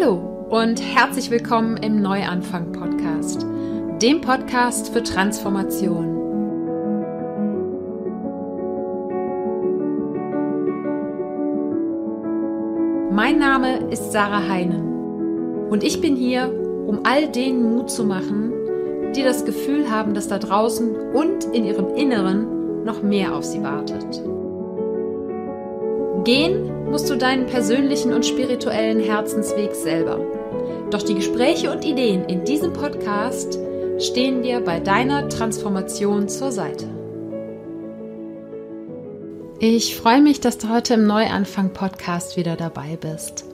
Hallo und herzlich willkommen im Neuanfang Podcast, dem Podcast für Transformation. Mein Name ist Sarah Heinen und ich bin hier, um all denen Mut zu machen, die das Gefühl haben, dass da draußen und in ihrem Inneren noch mehr auf sie wartet. Gehen musst du deinen persönlichen und spirituellen Herzensweg selber. Doch die Gespräche und Ideen in diesem Podcast stehen dir bei deiner Transformation zur Seite. Ich freue mich, dass du heute im Neuanfang-Podcast wieder dabei bist.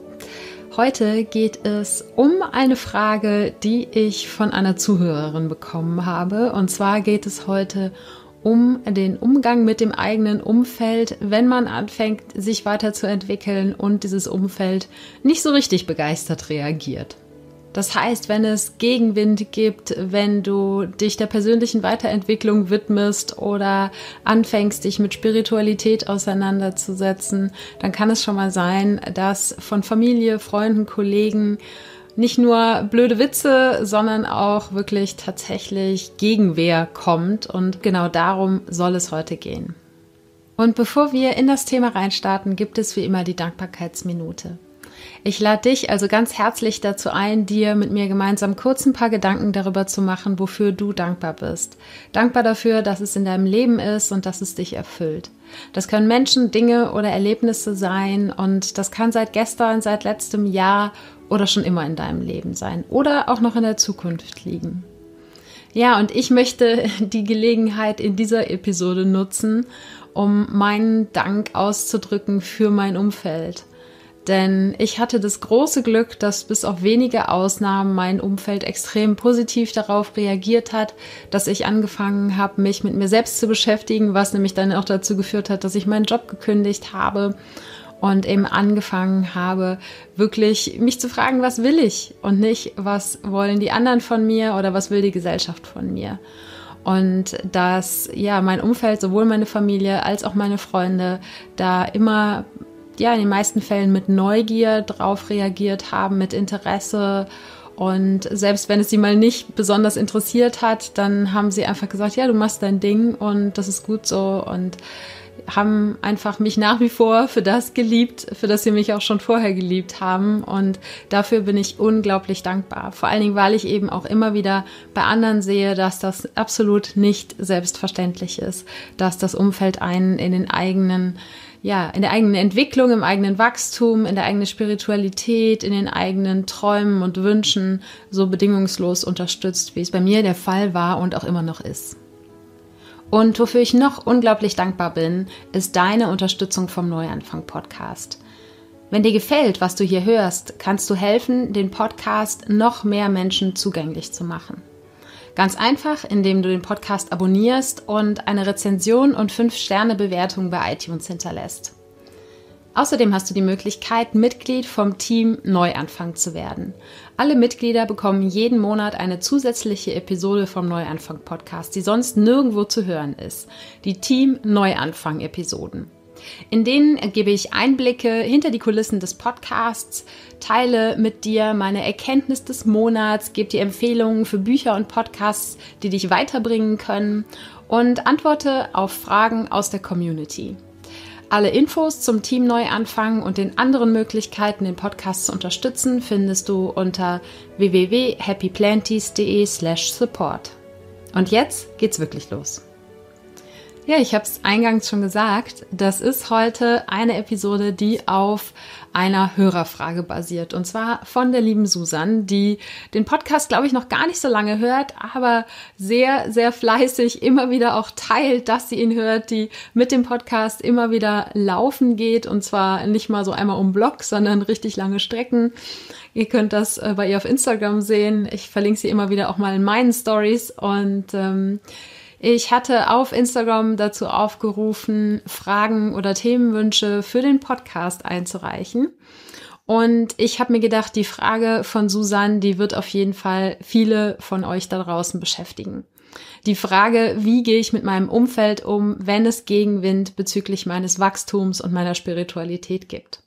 Heute geht es um eine Frage, die ich von einer Zuhörerin bekommen habe. Und zwar geht es heute um um den Umgang mit dem eigenen Umfeld, wenn man anfängt, sich weiterzuentwickeln und dieses Umfeld nicht so richtig begeistert reagiert. Das heißt, wenn es Gegenwind gibt, wenn du dich der persönlichen Weiterentwicklung widmest oder anfängst, dich mit Spiritualität auseinanderzusetzen, dann kann es schon mal sein, dass von Familie, Freunden, Kollegen nicht nur blöde Witze, sondern auch wirklich tatsächlich Gegenwehr kommt. Und genau darum soll es heute gehen. Und bevor wir in das Thema reinstarten, gibt es wie immer die Dankbarkeitsminute. Ich lade dich also ganz herzlich dazu ein, dir mit mir gemeinsam kurz ein paar Gedanken darüber zu machen, wofür du dankbar bist. Dankbar dafür, dass es in deinem Leben ist und dass es dich erfüllt. Das können Menschen, Dinge oder Erlebnisse sein und das kann seit gestern, seit letztem Jahr oder schon immer in deinem Leben sein oder auch noch in der Zukunft liegen. Ja, und ich möchte die Gelegenheit in dieser Episode nutzen, um meinen Dank auszudrücken für mein Umfeld. Denn ich hatte das große Glück, dass bis auf wenige Ausnahmen mein Umfeld extrem positiv darauf reagiert hat, dass ich angefangen habe, mich mit mir selbst zu beschäftigen, was nämlich dann auch dazu geführt hat, dass ich meinen Job gekündigt habe und eben angefangen habe, wirklich mich zu fragen, was will ich und nicht, was wollen die anderen von mir oder was will die Gesellschaft von mir. Und dass ja mein Umfeld, sowohl meine Familie als auch meine Freunde, da immer ja in den meisten Fällen mit Neugier drauf reagiert haben, mit Interesse und selbst wenn es sie mal nicht besonders interessiert hat, dann haben sie einfach gesagt, ja, du machst dein Ding und das ist gut so. Und haben einfach mich nach wie vor für das geliebt, für das sie mich auch schon vorher geliebt haben. Und dafür bin ich unglaublich dankbar. Vor allen Dingen, weil ich eben auch immer wieder bei anderen sehe, dass das absolut nicht selbstverständlich ist, dass das Umfeld einen in den eigenen ja, in der eigenen Entwicklung, im eigenen Wachstum, in der eigenen Spiritualität, in den eigenen Träumen und Wünschen so bedingungslos unterstützt, wie es bei mir der Fall war und auch immer noch ist. Und wofür ich noch unglaublich dankbar bin, ist deine Unterstützung vom Neuanfang Podcast. Wenn dir gefällt, was du hier hörst, kannst du helfen, den Podcast noch mehr Menschen zugänglich zu machen. Ganz einfach, indem du den Podcast abonnierst und eine Rezension und 5-Sterne-Bewertung bei iTunes hinterlässt. Außerdem hast du die Möglichkeit, Mitglied vom Team Neuanfang zu werden. Alle Mitglieder bekommen jeden Monat eine zusätzliche Episode vom Neuanfang Podcast, die sonst nirgendwo zu hören ist. Die Team Neuanfang Episoden. In denen gebe ich Einblicke hinter die Kulissen des Podcasts, teile mit dir meine Erkenntnis des Monats, gebe dir Empfehlungen für Bücher und Podcasts, die dich weiterbringen können und antworte auf Fragen aus der Community. Alle Infos zum Team Neuanfang und den anderen Möglichkeiten, den Podcast zu unterstützen, findest du unter www.happyplanties.de/support. Und jetzt geht's wirklich los. Ja, ich habe es eingangs schon gesagt. Das ist heute eine Episode, die auf einer Hörerfrage basiert. Und zwar von der lieben Susan, die den Podcast, glaube ich, noch gar nicht so lange hört, aber sehr, sehr fleißig immer wieder auch teilt, dass sie ihn hört, die mit dem Podcast immer wieder laufen geht. Und zwar nicht mal so einmal um Block, sondern richtig lange Strecken. Ihr könnt das äh, bei ihr auf Instagram sehen. Ich verlinke sie immer wieder auch mal in meinen Stories. Und ähm, ich hatte auf Instagram dazu aufgerufen, Fragen oder Themenwünsche für den Podcast einzureichen. Und ich habe mir gedacht, die Frage von Susanne, die wird auf jeden Fall viele von euch da draußen beschäftigen. Die Frage, wie gehe ich mit meinem Umfeld um, wenn es Gegenwind bezüglich meines Wachstums und meiner Spiritualität gibt.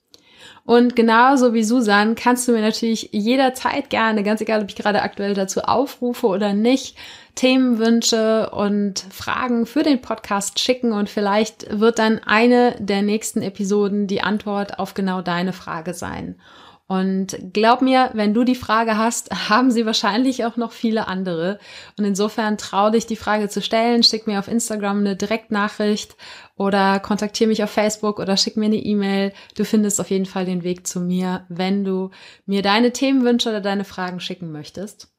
Und genauso wie Susan kannst du mir natürlich jederzeit gerne, ganz egal, ob ich gerade aktuell dazu aufrufe oder nicht, Themenwünsche und Fragen für den Podcast schicken und vielleicht wird dann eine der nächsten Episoden die Antwort auf genau deine Frage sein. Und glaub mir, wenn du die Frage hast, haben sie wahrscheinlich auch noch viele andere. Und insofern trau dich, die Frage zu stellen. Schick mir auf Instagram eine Direktnachricht oder kontaktiere mich auf Facebook oder schick mir eine E-Mail. Du findest auf jeden Fall den Weg zu mir, wenn du mir deine Themenwünsche oder deine Fragen schicken möchtest.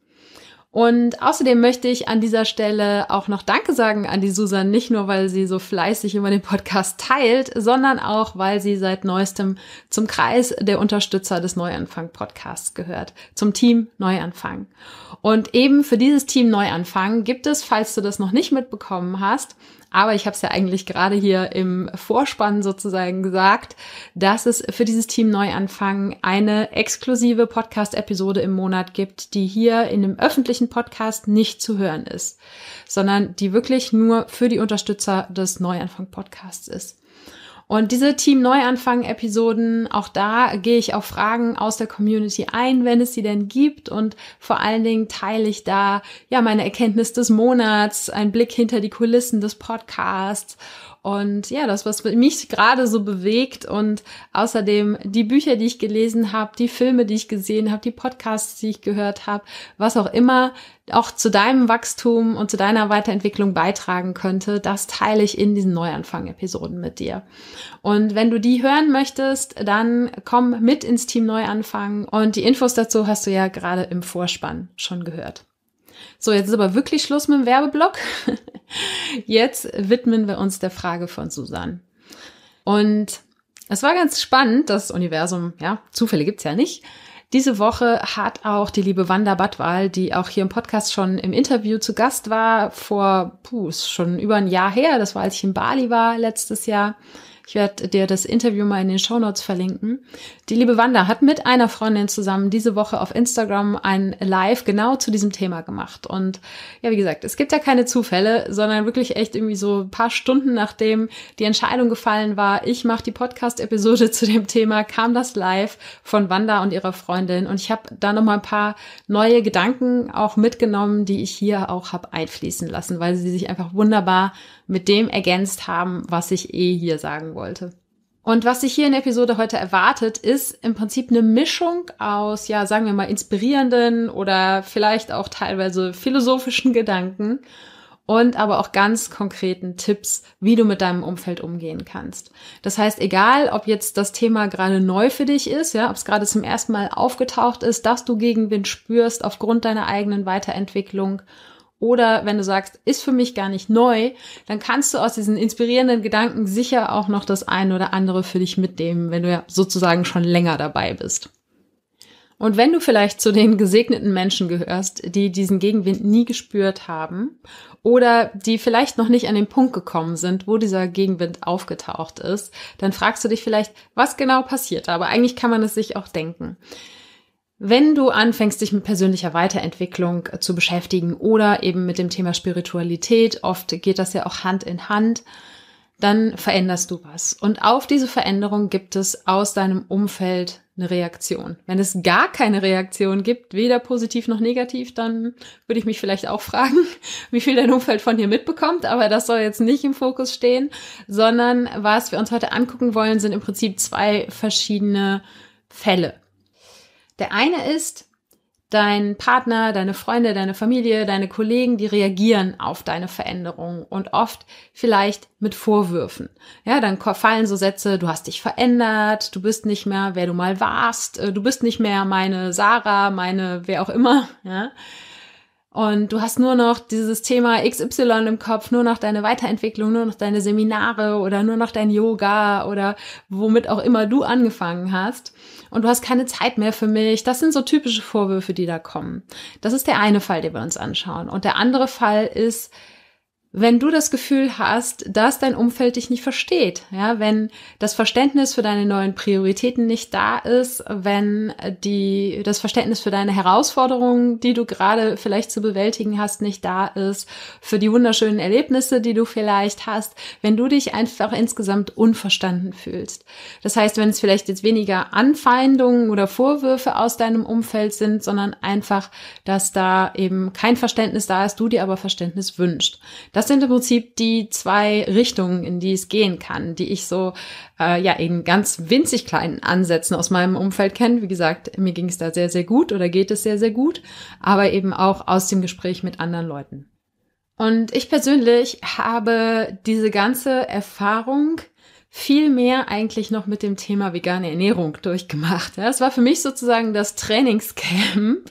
Und außerdem möchte ich an dieser Stelle auch noch Danke sagen an die Susan, nicht nur weil sie so fleißig immer den Podcast teilt, sondern auch weil sie seit neuestem zum Kreis der Unterstützer des Neuanfang Podcasts gehört, zum Team Neuanfang. Und eben für dieses Team Neuanfang gibt es, falls du das noch nicht mitbekommen hast, aber ich habe es ja eigentlich gerade hier im Vorspann sozusagen gesagt, dass es für dieses Team Neuanfang eine exklusive Podcast-Episode im Monat gibt, die hier in dem öffentlichen Podcast nicht zu hören ist, sondern die wirklich nur für die Unterstützer des Neuanfang-Podcasts ist. Und diese Team-Neuanfang-Episoden, auch da gehe ich auf Fragen aus der Community ein, wenn es sie denn gibt. Und vor allen Dingen teile ich da ja meine Erkenntnis des Monats, einen Blick hinter die Kulissen des Podcasts und ja, das, was mich gerade so bewegt und außerdem die Bücher, die ich gelesen habe, die Filme, die ich gesehen habe, die Podcasts, die ich gehört habe, was auch immer auch zu deinem Wachstum und zu deiner Weiterentwicklung beitragen könnte, das teile ich in diesen Neuanfang-Episoden mit dir. Und wenn du die hören möchtest, dann komm mit ins Team Neuanfang und die Infos dazu hast du ja gerade im Vorspann schon gehört. So, jetzt ist aber wirklich Schluss mit dem Werbeblock. Jetzt widmen wir uns der Frage von Susan. Und es war ganz spannend, das Universum, ja, Zufälle gibt's ja nicht. Diese Woche hat auch die liebe Wanda Badwal, die auch hier im Podcast schon im Interview zu Gast war, vor, puh, ist schon über ein Jahr her, das war, als ich in Bali war letztes Jahr, ich werde dir das Interview mal in den Show Notes verlinken. Die liebe Wanda hat mit einer Freundin zusammen diese Woche auf Instagram ein Live genau zu diesem Thema gemacht. Und ja, wie gesagt, es gibt ja keine Zufälle, sondern wirklich echt irgendwie so ein paar Stunden nachdem die Entscheidung gefallen war, ich mache die Podcast-Episode zu dem Thema, kam das Live von Wanda und ihrer Freundin. Und ich habe da nochmal ein paar neue Gedanken auch mitgenommen, die ich hier auch habe einfließen lassen, weil sie sich einfach wunderbar mit dem ergänzt haben, was ich eh hier sagen wollte. Und was sich hier in der Episode heute erwartet, ist im Prinzip eine Mischung aus, ja, sagen wir mal, inspirierenden oder vielleicht auch teilweise philosophischen Gedanken und aber auch ganz konkreten Tipps, wie du mit deinem Umfeld umgehen kannst. Das heißt, egal, ob jetzt das Thema gerade neu für dich ist, ja, ob es gerade zum ersten Mal aufgetaucht ist, dass du Gegenwind spürst aufgrund deiner eigenen Weiterentwicklung oder wenn du sagst, ist für mich gar nicht neu, dann kannst du aus diesen inspirierenden Gedanken sicher auch noch das eine oder andere für dich mitnehmen, wenn du ja sozusagen schon länger dabei bist. Und wenn du vielleicht zu den gesegneten Menschen gehörst, die diesen Gegenwind nie gespürt haben oder die vielleicht noch nicht an den Punkt gekommen sind, wo dieser Gegenwind aufgetaucht ist, dann fragst du dich vielleicht, was genau passiert. Aber eigentlich kann man es sich auch denken. Wenn du anfängst, dich mit persönlicher Weiterentwicklung äh, zu beschäftigen oder eben mit dem Thema Spiritualität, oft geht das ja auch Hand in Hand, dann veränderst du was. Und auf diese Veränderung gibt es aus deinem Umfeld eine Reaktion. Wenn es gar keine Reaktion gibt, weder positiv noch negativ, dann würde ich mich vielleicht auch fragen, wie viel dein Umfeld von dir mitbekommt. Aber das soll jetzt nicht im Fokus stehen, sondern was wir uns heute angucken wollen, sind im Prinzip zwei verschiedene Fälle. Der eine ist, dein Partner, deine Freunde, deine Familie, deine Kollegen, die reagieren auf deine Veränderung und oft vielleicht mit Vorwürfen. Ja, dann fallen so Sätze, du hast dich verändert, du bist nicht mehr, wer du mal warst, äh, du bist nicht mehr meine Sarah, meine wer auch immer, ja. Und du hast nur noch dieses Thema XY im Kopf, nur noch deine Weiterentwicklung, nur noch deine Seminare oder nur noch dein Yoga oder womit auch immer du angefangen hast. Und du hast keine Zeit mehr für mich. Das sind so typische Vorwürfe, die da kommen. Das ist der eine Fall, den wir uns anschauen. Und der andere Fall ist, wenn du das Gefühl hast, dass dein Umfeld dich nicht versteht, ja, wenn das Verständnis für deine neuen Prioritäten nicht da ist, wenn die, das Verständnis für deine Herausforderungen, die du gerade vielleicht zu bewältigen hast, nicht da ist, für die wunderschönen Erlebnisse, die du vielleicht hast, wenn du dich einfach insgesamt unverstanden fühlst. Das heißt, wenn es vielleicht jetzt weniger Anfeindungen oder Vorwürfe aus deinem Umfeld sind, sondern einfach, dass da eben kein Verständnis da ist, du dir aber Verständnis wünscht. Das sind im Prinzip die zwei Richtungen, in die es gehen kann, die ich so äh, ja in ganz winzig kleinen Ansätzen aus meinem Umfeld kenne. Wie gesagt, mir ging es da sehr, sehr gut oder geht es sehr, sehr gut, aber eben auch aus dem Gespräch mit anderen Leuten. Und ich persönlich habe diese ganze Erfahrung viel mehr eigentlich noch mit dem Thema vegane Ernährung durchgemacht. Das war für mich sozusagen das Trainingscamp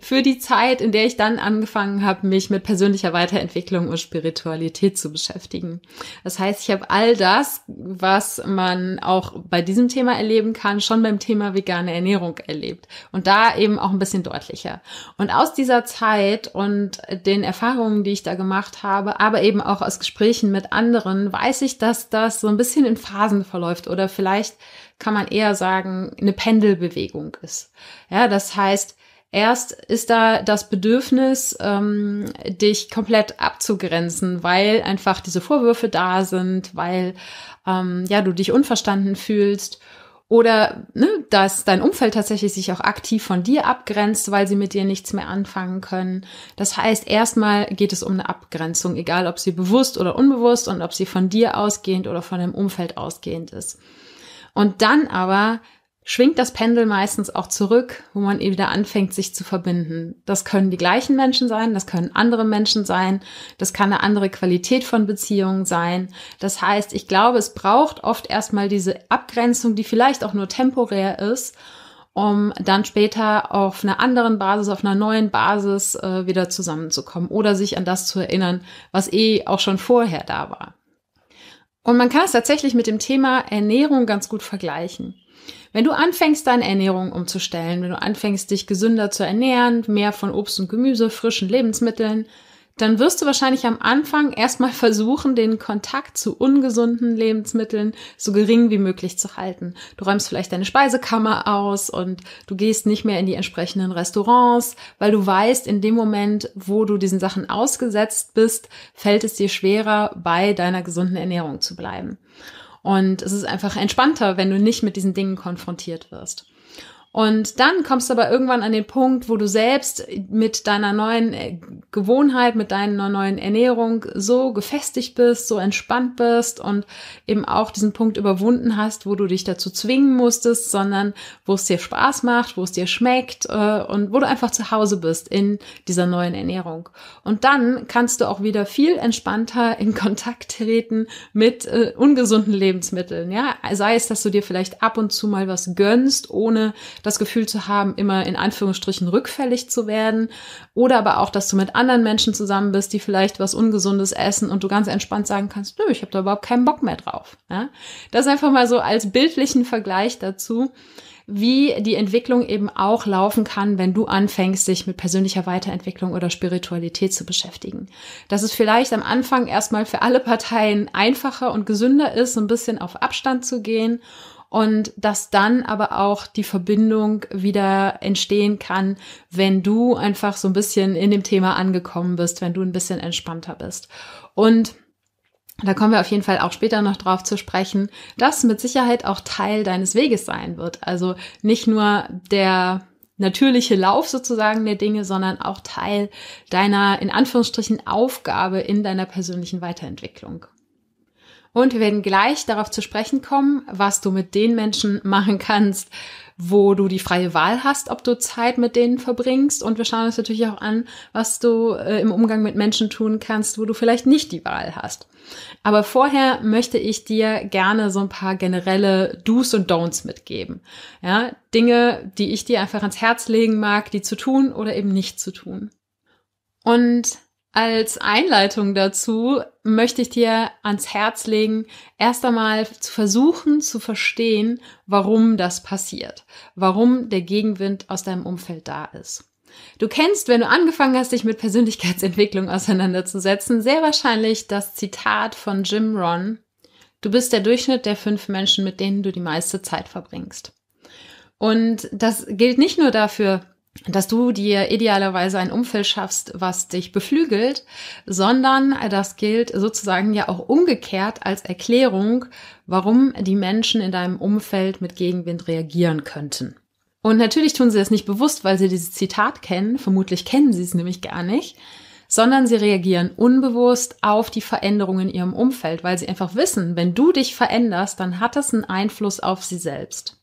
für die Zeit, in der ich dann angefangen habe, mich mit persönlicher Weiterentwicklung und Spiritualität zu beschäftigen. Das heißt, ich habe all das, was man auch bei diesem Thema erleben kann, schon beim Thema vegane Ernährung erlebt. Und da eben auch ein bisschen deutlicher. Und aus dieser Zeit und den Erfahrungen, die ich da gemacht habe, aber eben auch aus Gesprächen mit anderen, weiß ich, dass das so ein bisschen bisschen in Phasen verläuft oder vielleicht kann man eher sagen, eine Pendelbewegung ist. Ja, das heißt, erst ist da das Bedürfnis, ähm, dich komplett abzugrenzen, weil einfach diese Vorwürfe da sind, weil ähm, ja du dich unverstanden fühlst oder ne, dass dein Umfeld tatsächlich sich auch aktiv von dir abgrenzt, weil sie mit dir nichts mehr anfangen können. Das heißt, erstmal geht es um eine Abgrenzung, egal ob sie bewusst oder unbewusst und ob sie von dir ausgehend oder von dem Umfeld ausgehend ist. Und dann aber schwingt das Pendel meistens auch zurück, wo man eben eh wieder anfängt, sich zu verbinden. Das können die gleichen Menschen sein, das können andere Menschen sein, das kann eine andere Qualität von Beziehungen sein. Das heißt, ich glaube, es braucht oft erstmal diese Abgrenzung, die vielleicht auch nur temporär ist, um dann später auf einer anderen Basis, auf einer neuen Basis äh, wieder zusammenzukommen oder sich an das zu erinnern, was eh auch schon vorher da war. Und man kann es tatsächlich mit dem Thema Ernährung ganz gut vergleichen. Wenn du anfängst, deine Ernährung umzustellen, wenn du anfängst, dich gesünder zu ernähren, mehr von Obst und Gemüse, frischen Lebensmitteln, dann wirst du wahrscheinlich am Anfang erstmal versuchen, den Kontakt zu ungesunden Lebensmitteln so gering wie möglich zu halten. Du räumst vielleicht deine Speisekammer aus und du gehst nicht mehr in die entsprechenden Restaurants, weil du weißt, in dem Moment, wo du diesen Sachen ausgesetzt bist, fällt es dir schwerer, bei deiner gesunden Ernährung zu bleiben. Und es ist einfach entspannter, wenn du nicht mit diesen Dingen konfrontiert wirst. Und dann kommst du aber irgendwann an den Punkt, wo du selbst mit deiner neuen äh, Gewohnheit, mit deiner neuen Ernährung so gefestigt bist, so entspannt bist und eben auch diesen Punkt überwunden hast, wo du dich dazu zwingen musstest, sondern wo es dir Spaß macht, wo es dir schmeckt äh, und wo du einfach zu Hause bist in dieser neuen Ernährung. Und dann kannst du auch wieder viel entspannter in Kontakt treten mit äh, ungesunden Lebensmitteln. Ja, sei es, dass du dir vielleicht ab und zu mal was gönnst, ohne das Gefühl zu haben, immer in Anführungsstrichen rückfällig zu werden. Oder aber auch, dass du mit anderen Menschen zusammen bist, die vielleicht was Ungesundes essen und du ganz entspannt sagen kannst, nö, ich habe da überhaupt keinen Bock mehr drauf. Ja? Das einfach mal so als bildlichen Vergleich dazu wie die Entwicklung eben auch laufen kann, wenn du anfängst, dich mit persönlicher Weiterentwicklung oder Spiritualität zu beschäftigen. Dass es vielleicht am Anfang erstmal für alle Parteien einfacher und gesünder ist, so ein bisschen auf Abstand zu gehen und dass dann aber auch die Verbindung wieder entstehen kann, wenn du einfach so ein bisschen in dem Thema angekommen bist, wenn du ein bisschen entspannter bist. Und da kommen wir auf jeden Fall auch später noch drauf zu sprechen, dass mit Sicherheit auch Teil deines Weges sein wird. Also nicht nur der natürliche Lauf sozusagen der Dinge, sondern auch Teil deiner in Anführungsstrichen Aufgabe in deiner persönlichen Weiterentwicklung. Und wir werden gleich darauf zu sprechen kommen, was du mit den Menschen machen kannst, wo du die freie Wahl hast, ob du Zeit mit denen verbringst. Und wir schauen uns natürlich auch an, was du äh, im Umgang mit Menschen tun kannst, wo du vielleicht nicht die Wahl hast. Aber vorher möchte ich dir gerne so ein paar generelle Do's und Don'ts mitgeben. Ja, Dinge, die ich dir einfach ans Herz legen mag, die zu tun oder eben nicht zu tun. Und als Einleitung dazu möchte ich dir ans Herz legen, erst einmal zu versuchen zu verstehen, warum das passiert, warum der Gegenwind aus deinem Umfeld da ist. Du kennst, wenn du angefangen hast, dich mit Persönlichkeitsentwicklung auseinanderzusetzen, sehr wahrscheinlich das Zitat von Jim Ron, du bist der Durchschnitt der fünf Menschen, mit denen du die meiste Zeit verbringst. Und das gilt nicht nur dafür, dass du dir idealerweise ein Umfeld schaffst, was dich beflügelt, sondern das gilt sozusagen ja auch umgekehrt als Erklärung, warum die Menschen in deinem Umfeld mit Gegenwind reagieren könnten. Und natürlich tun sie es nicht bewusst, weil sie dieses Zitat kennen, vermutlich kennen sie es nämlich gar nicht, sondern sie reagieren unbewusst auf die Veränderungen in ihrem Umfeld, weil sie einfach wissen, wenn du dich veränderst, dann hat das einen Einfluss auf sie selbst.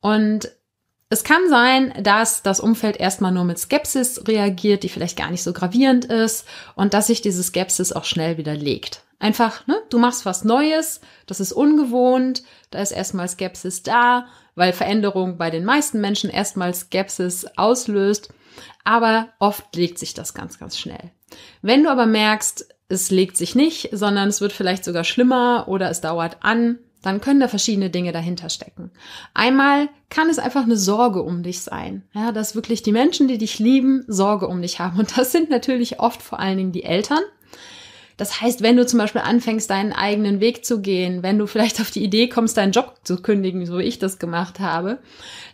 Und es kann sein, dass das Umfeld erstmal nur mit Skepsis reagiert, die vielleicht gar nicht so gravierend ist und dass sich diese Skepsis auch schnell widerlegt. Einfach, ne, du machst was Neues, das ist ungewohnt, da ist erstmal Skepsis da, weil Veränderung bei den meisten Menschen erstmal Skepsis auslöst. Aber oft legt sich das ganz, ganz schnell. Wenn du aber merkst, es legt sich nicht, sondern es wird vielleicht sogar schlimmer oder es dauert an, dann können da verschiedene Dinge dahinter stecken. Einmal kann es einfach eine Sorge um dich sein, ja, dass wirklich die Menschen, die dich lieben, Sorge um dich haben. Und das sind natürlich oft vor allen Dingen die Eltern, das heißt, wenn du zum Beispiel anfängst, deinen eigenen Weg zu gehen, wenn du vielleicht auf die Idee kommst, deinen Job zu kündigen, so wie ich das gemacht habe,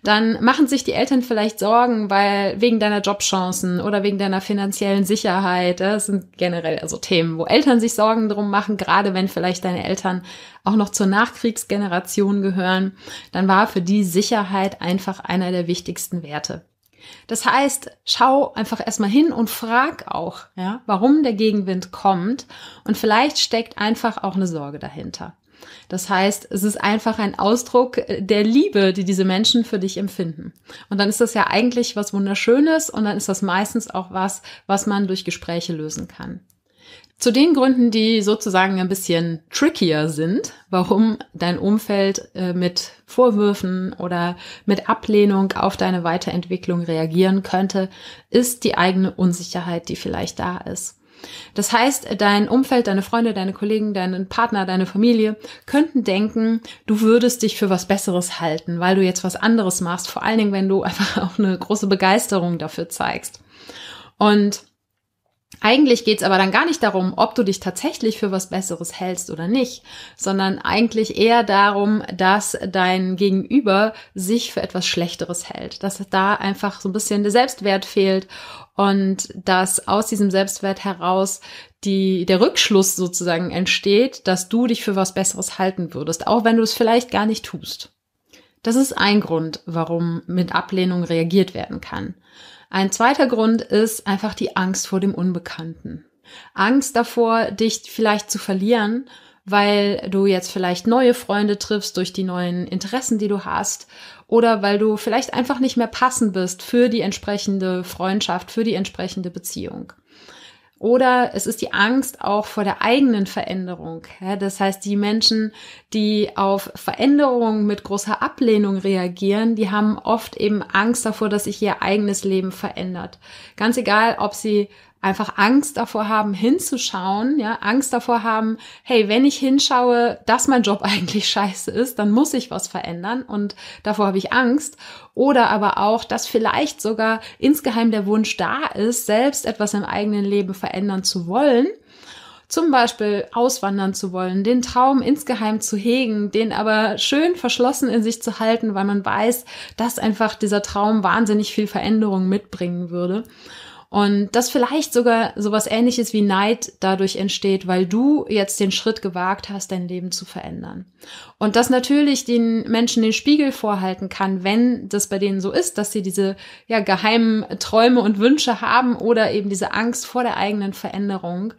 dann machen sich die Eltern vielleicht Sorgen, weil wegen deiner Jobchancen oder wegen deiner finanziellen Sicherheit. Das sind generell also Themen, wo Eltern sich Sorgen drum machen, gerade wenn vielleicht deine Eltern auch noch zur Nachkriegsgeneration gehören, dann war für die Sicherheit einfach einer der wichtigsten Werte. Das heißt, schau einfach erstmal hin und frag auch, ja, warum der Gegenwind kommt. Und vielleicht steckt einfach auch eine Sorge dahinter. Das heißt, es ist einfach ein Ausdruck der Liebe, die diese Menschen für dich empfinden. Und dann ist das ja eigentlich was Wunderschönes und dann ist das meistens auch was, was man durch Gespräche lösen kann. Zu den Gründen, die sozusagen ein bisschen trickier sind, warum dein Umfeld äh, mit Vorwürfen oder mit Ablehnung auf deine Weiterentwicklung reagieren könnte, ist die eigene Unsicherheit, die vielleicht da ist. Das heißt, dein Umfeld, deine Freunde, deine Kollegen, deinen Partner, deine Familie könnten denken, du würdest dich für was Besseres halten, weil du jetzt was anderes machst, vor allen Dingen, wenn du einfach auch eine große Begeisterung dafür zeigst. Und eigentlich geht's aber dann gar nicht darum, ob du dich tatsächlich für was Besseres hältst oder nicht, sondern eigentlich eher darum, dass dein Gegenüber sich für etwas Schlechteres hält, dass da einfach so ein bisschen der Selbstwert fehlt und dass aus diesem Selbstwert heraus die, der Rückschluss sozusagen entsteht, dass du dich für was Besseres halten würdest, auch wenn du es vielleicht gar nicht tust. Das ist ein Grund, warum mit Ablehnung reagiert werden kann. Ein zweiter Grund ist einfach die Angst vor dem Unbekannten. Angst davor, dich vielleicht zu verlieren, weil du jetzt vielleicht neue Freunde triffst durch die neuen Interessen, die du hast, oder weil du vielleicht einfach nicht mehr passend bist für die entsprechende Freundschaft, für die entsprechende Beziehung. Oder es ist die Angst auch vor der eigenen Veränderung. Das heißt, die Menschen, die auf Veränderungen mit großer Ablehnung reagieren, die haben oft eben Angst davor, dass sich ihr eigenes Leben verändert. Ganz egal, ob sie einfach Angst davor haben, hinzuschauen, ja, Angst davor haben, hey, wenn ich hinschaue, dass mein Job eigentlich scheiße ist, dann muss ich was verändern und davor habe ich Angst. Oder aber auch, dass vielleicht sogar insgeheim der Wunsch da ist, selbst etwas im eigenen Leben verändern zu wollen. Zum Beispiel auswandern zu wollen, den Traum insgeheim zu hegen, den aber schön verschlossen in sich zu halten, weil man weiß, dass einfach dieser Traum wahnsinnig viel Veränderung mitbringen würde. Und dass vielleicht sogar sowas ähnliches wie Neid dadurch entsteht, weil du jetzt den Schritt gewagt hast, dein Leben zu verändern. Und dass natürlich den Menschen den Spiegel vorhalten kann, wenn das bei denen so ist, dass sie diese ja, geheimen Träume und Wünsche haben oder eben diese Angst vor der eigenen Veränderung,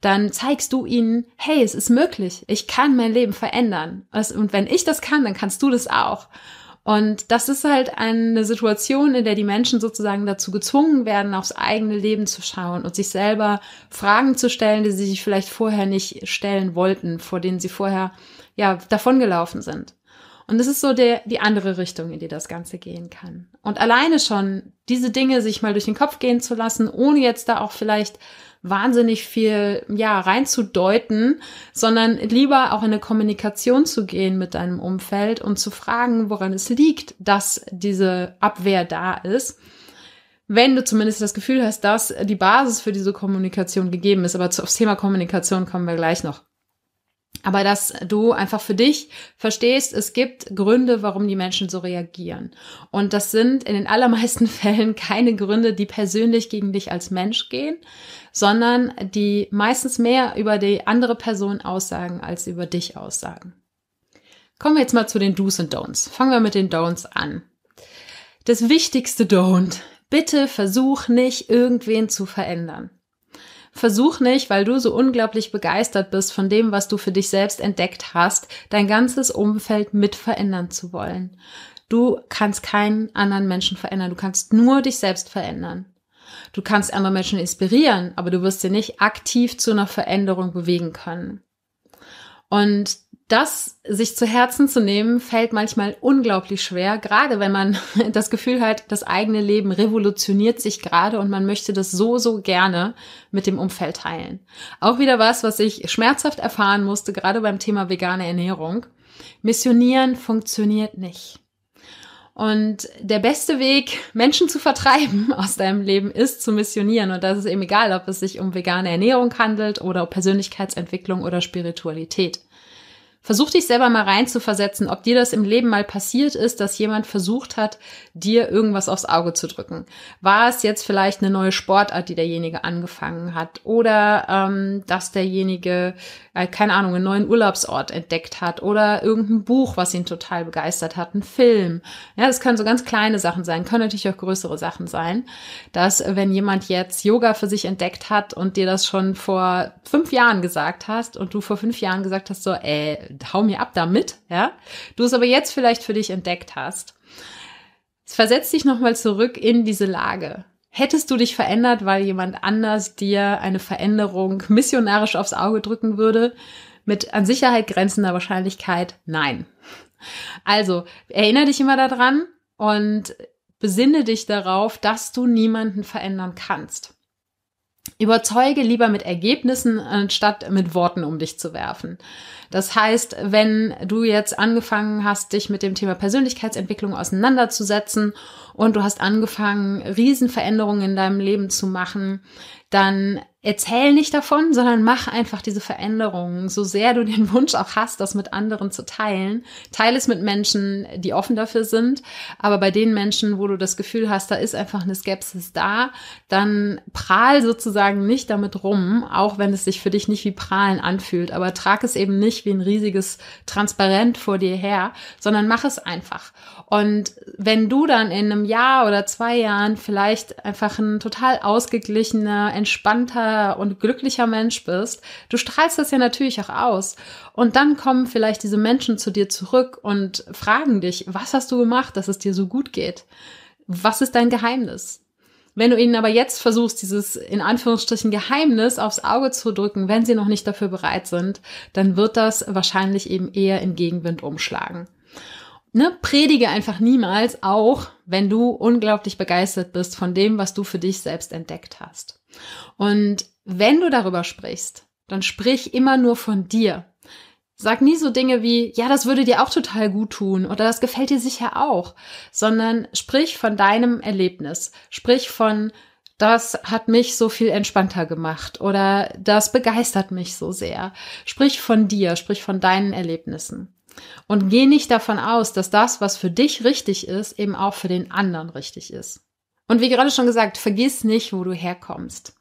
dann zeigst du ihnen, hey, es ist möglich, ich kann mein Leben verändern. Und wenn ich das kann, dann kannst du das auch. Und das ist halt eine Situation, in der die Menschen sozusagen dazu gezwungen werden, aufs eigene Leben zu schauen und sich selber Fragen zu stellen, die sie sich vielleicht vorher nicht stellen wollten, vor denen sie vorher ja davongelaufen sind. Und das ist so der, die andere Richtung, in die das Ganze gehen kann. Und alleine schon diese Dinge sich mal durch den Kopf gehen zu lassen, ohne jetzt da auch vielleicht wahnsinnig viel ja reinzudeuten, sondern lieber auch in eine Kommunikation zu gehen mit deinem Umfeld und zu fragen, woran es liegt, dass diese Abwehr da ist. Wenn du zumindest das Gefühl hast, dass die Basis für diese Kommunikation gegeben ist, aber aufs Thema Kommunikation kommen wir gleich noch. Aber dass du einfach für dich verstehst, es gibt Gründe, warum die Menschen so reagieren. Und das sind in den allermeisten Fällen keine Gründe, die persönlich gegen dich als Mensch gehen, sondern die meistens mehr über die andere Person aussagen als über dich aussagen. Kommen wir jetzt mal zu den Do's und Don'ts. Fangen wir mit den Don'ts an. Das wichtigste Don't. Bitte versuch nicht, irgendwen zu verändern. Versuch nicht, weil du so unglaublich begeistert bist von dem, was du für dich selbst entdeckt hast, dein ganzes Umfeld mit verändern zu wollen. Du kannst keinen anderen Menschen verändern. Du kannst nur dich selbst verändern. Du kannst andere Menschen inspirieren, aber du wirst sie nicht aktiv zu einer Veränderung bewegen können. Und das sich zu Herzen zu nehmen, fällt manchmal unglaublich schwer, gerade wenn man das Gefühl hat, das eigene Leben revolutioniert sich gerade und man möchte das so, so gerne mit dem Umfeld teilen. Auch wieder was, was ich schmerzhaft erfahren musste, gerade beim Thema vegane Ernährung. Missionieren funktioniert nicht. Und der beste Weg, Menschen zu vertreiben aus deinem Leben, ist zu missionieren. Und das ist eben egal, ob es sich um vegane Ernährung handelt oder um Persönlichkeitsentwicklung oder Spiritualität. Versuch dich selber mal reinzuversetzen, ob dir das im Leben mal passiert ist, dass jemand versucht hat, dir irgendwas aufs Auge zu drücken. War es jetzt vielleicht eine neue Sportart, die derjenige angefangen hat? Oder ähm, dass derjenige, äh, keine Ahnung, einen neuen Urlaubsort entdeckt hat? Oder irgendein Buch, was ihn total begeistert hat? Ein Film? Ja, das können so ganz kleine Sachen sein, können natürlich auch größere Sachen sein. Dass, wenn jemand jetzt Yoga für sich entdeckt hat und dir das schon vor fünf Jahren gesagt hast und du vor fünf Jahren gesagt hast, so, äh, hau mir ab damit, ja, du es aber jetzt vielleicht für dich entdeckt hast. Jetzt versetz dich nochmal zurück in diese Lage. Hättest du dich verändert, weil jemand anders dir eine Veränderung missionarisch aufs Auge drücken würde? Mit an Sicherheit grenzender Wahrscheinlichkeit nein. Also, erinnere dich immer daran und besinne dich darauf, dass du niemanden verändern kannst. Überzeuge lieber mit Ergebnissen, anstatt mit Worten um dich zu werfen. Das heißt, wenn du jetzt angefangen hast, dich mit dem Thema Persönlichkeitsentwicklung auseinanderzusetzen und du hast angefangen, Riesenveränderungen in deinem Leben zu machen, dann erzähl nicht davon, sondern mach einfach diese Veränderungen, so sehr du den Wunsch auch hast, das mit anderen zu teilen. Teile es mit Menschen, die offen dafür sind, aber bei den Menschen, wo du das Gefühl hast, da ist einfach eine Skepsis da, dann prahl sozusagen nicht damit rum, auch wenn es sich für dich nicht wie prahlen anfühlt, aber trag es eben nicht wie ein riesiges Transparent vor dir her, sondern mach es einfach. Und wenn du dann in einem Jahr oder zwei Jahren vielleicht einfach ein total ausgeglichener, entspannter und glücklicher Mensch bist, du strahlst das ja natürlich auch aus. Und dann kommen vielleicht diese Menschen zu dir zurück und fragen dich, was hast du gemacht, dass es dir so gut geht? Was ist dein Geheimnis? Wenn du ihnen aber jetzt versuchst, dieses in Anführungsstrichen Geheimnis aufs Auge zu drücken, wenn sie noch nicht dafür bereit sind, dann wird das wahrscheinlich eben eher in Gegenwind umschlagen ne, predige einfach niemals, auch wenn du unglaublich begeistert bist von dem, was du für dich selbst entdeckt hast. Und wenn du darüber sprichst, dann sprich immer nur von dir. Sag nie so Dinge wie, ja, das würde dir auch total gut tun oder das gefällt dir sicher auch, sondern sprich von deinem Erlebnis, sprich von, das hat mich so viel entspannter gemacht oder das begeistert mich so sehr. Sprich von dir, sprich von deinen Erlebnissen. Und geh nicht davon aus, dass das, was für dich richtig ist, eben auch für den anderen richtig ist. Und wie gerade schon gesagt, vergiss nicht, wo du herkommst.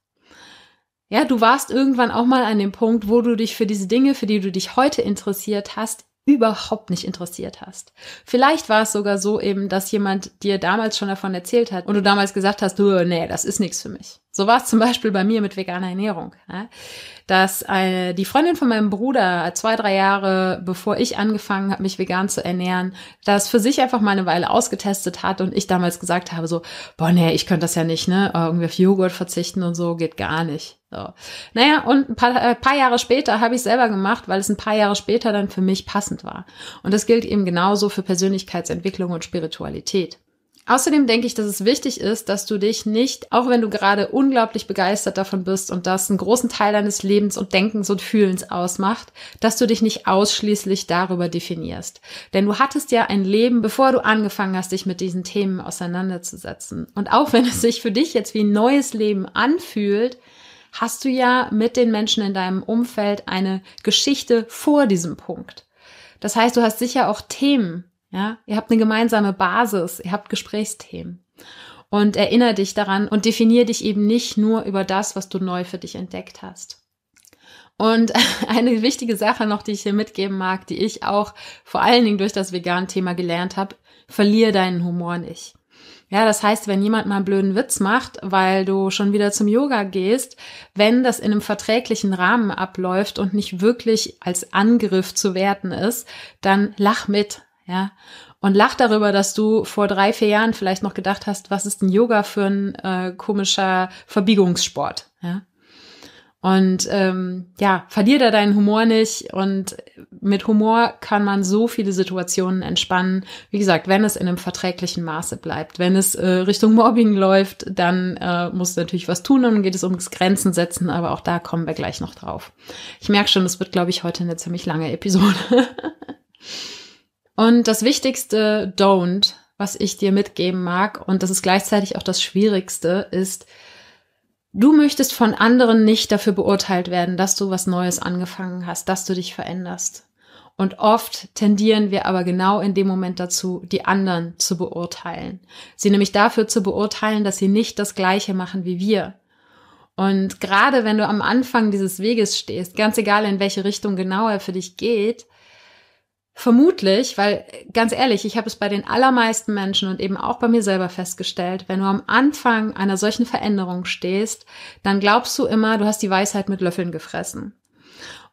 Ja, du warst irgendwann auch mal an dem Punkt, wo du dich für diese Dinge, für die du dich heute interessiert hast, überhaupt nicht interessiert hast. Vielleicht war es sogar so eben, dass jemand dir damals schon davon erzählt hat und du damals gesagt hast, du, nee, das ist nichts für mich. So war es zum Beispiel bei mir mit veganer Ernährung. Ja? Dass eine, äh, die Freundin von meinem Bruder äh, zwei, drei Jahre bevor ich angefangen habe, mich vegan zu ernähren, das für sich einfach mal eine Weile ausgetestet hat und ich damals gesagt habe so, boah, nee, ich könnte das ja nicht, ne? Irgendwie auf Joghurt verzichten und so geht gar nicht. So. Naja, und ein paar, äh, paar Jahre später habe ich selber gemacht, weil es ein paar Jahre später dann für mich passend war. Und das gilt eben genauso für Persönlichkeitsentwicklung und Spiritualität. Außerdem denke ich, dass es wichtig ist, dass du dich nicht, auch wenn du gerade unglaublich begeistert davon bist und das einen großen Teil deines Lebens und Denkens und Fühlens ausmacht, dass du dich nicht ausschließlich darüber definierst. Denn du hattest ja ein Leben, bevor du angefangen hast, dich mit diesen Themen auseinanderzusetzen. Und auch wenn es sich für dich jetzt wie ein neues Leben anfühlt, hast du ja mit den Menschen in deinem Umfeld eine Geschichte vor diesem Punkt. Das heißt, du hast sicher auch Themen, ja, ihr habt eine gemeinsame Basis, ihr habt Gesprächsthemen. Und erinnere dich daran und definiere dich eben nicht nur über das, was du neu für dich entdeckt hast. Und eine wichtige Sache noch, die ich hier mitgeben mag, die ich auch vor allen Dingen durch das vegan Thema gelernt habe, verliere deinen Humor nicht. Ja, das heißt, wenn jemand mal einen blöden Witz macht, weil du schon wieder zum Yoga gehst, wenn das in einem verträglichen Rahmen abläuft und nicht wirklich als Angriff zu werten ist, dann lach mit, ja, und lach darüber, dass du vor drei, vier Jahren vielleicht noch gedacht hast, was ist denn Yoga für ein äh, komischer Verbiegungssport, ja. Und ähm, ja, verlier da deinen Humor nicht. Und mit Humor kann man so viele Situationen entspannen. Wie gesagt, wenn es in einem verträglichen Maße bleibt. Wenn es äh, Richtung Mobbing läuft, dann äh, musst du natürlich was tun. Dann geht es ums Grenzen setzen. Aber auch da kommen wir gleich noch drauf. Ich merke schon, es wird, glaube ich, heute eine ziemlich lange Episode. Und das wichtigste Don't, was ich dir mitgeben mag, und das ist gleichzeitig auch das Schwierigste, ist, du möchtest von anderen nicht dafür beurteilt werden, dass du was Neues angefangen hast, dass du dich veränderst. Und oft tendieren wir aber genau in dem Moment dazu, die anderen zu beurteilen. Sie nämlich dafür zu beurteilen, dass sie nicht das Gleiche machen wie wir. Und gerade wenn du am Anfang dieses Weges stehst, ganz egal in welche Richtung genau er für dich geht, Vermutlich, weil ganz ehrlich, ich habe es bei den allermeisten Menschen und eben auch bei mir selber festgestellt, wenn du am Anfang einer solchen Veränderung stehst, dann glaubst du immer, du hast die Weisheit mit Löffeln gefressen.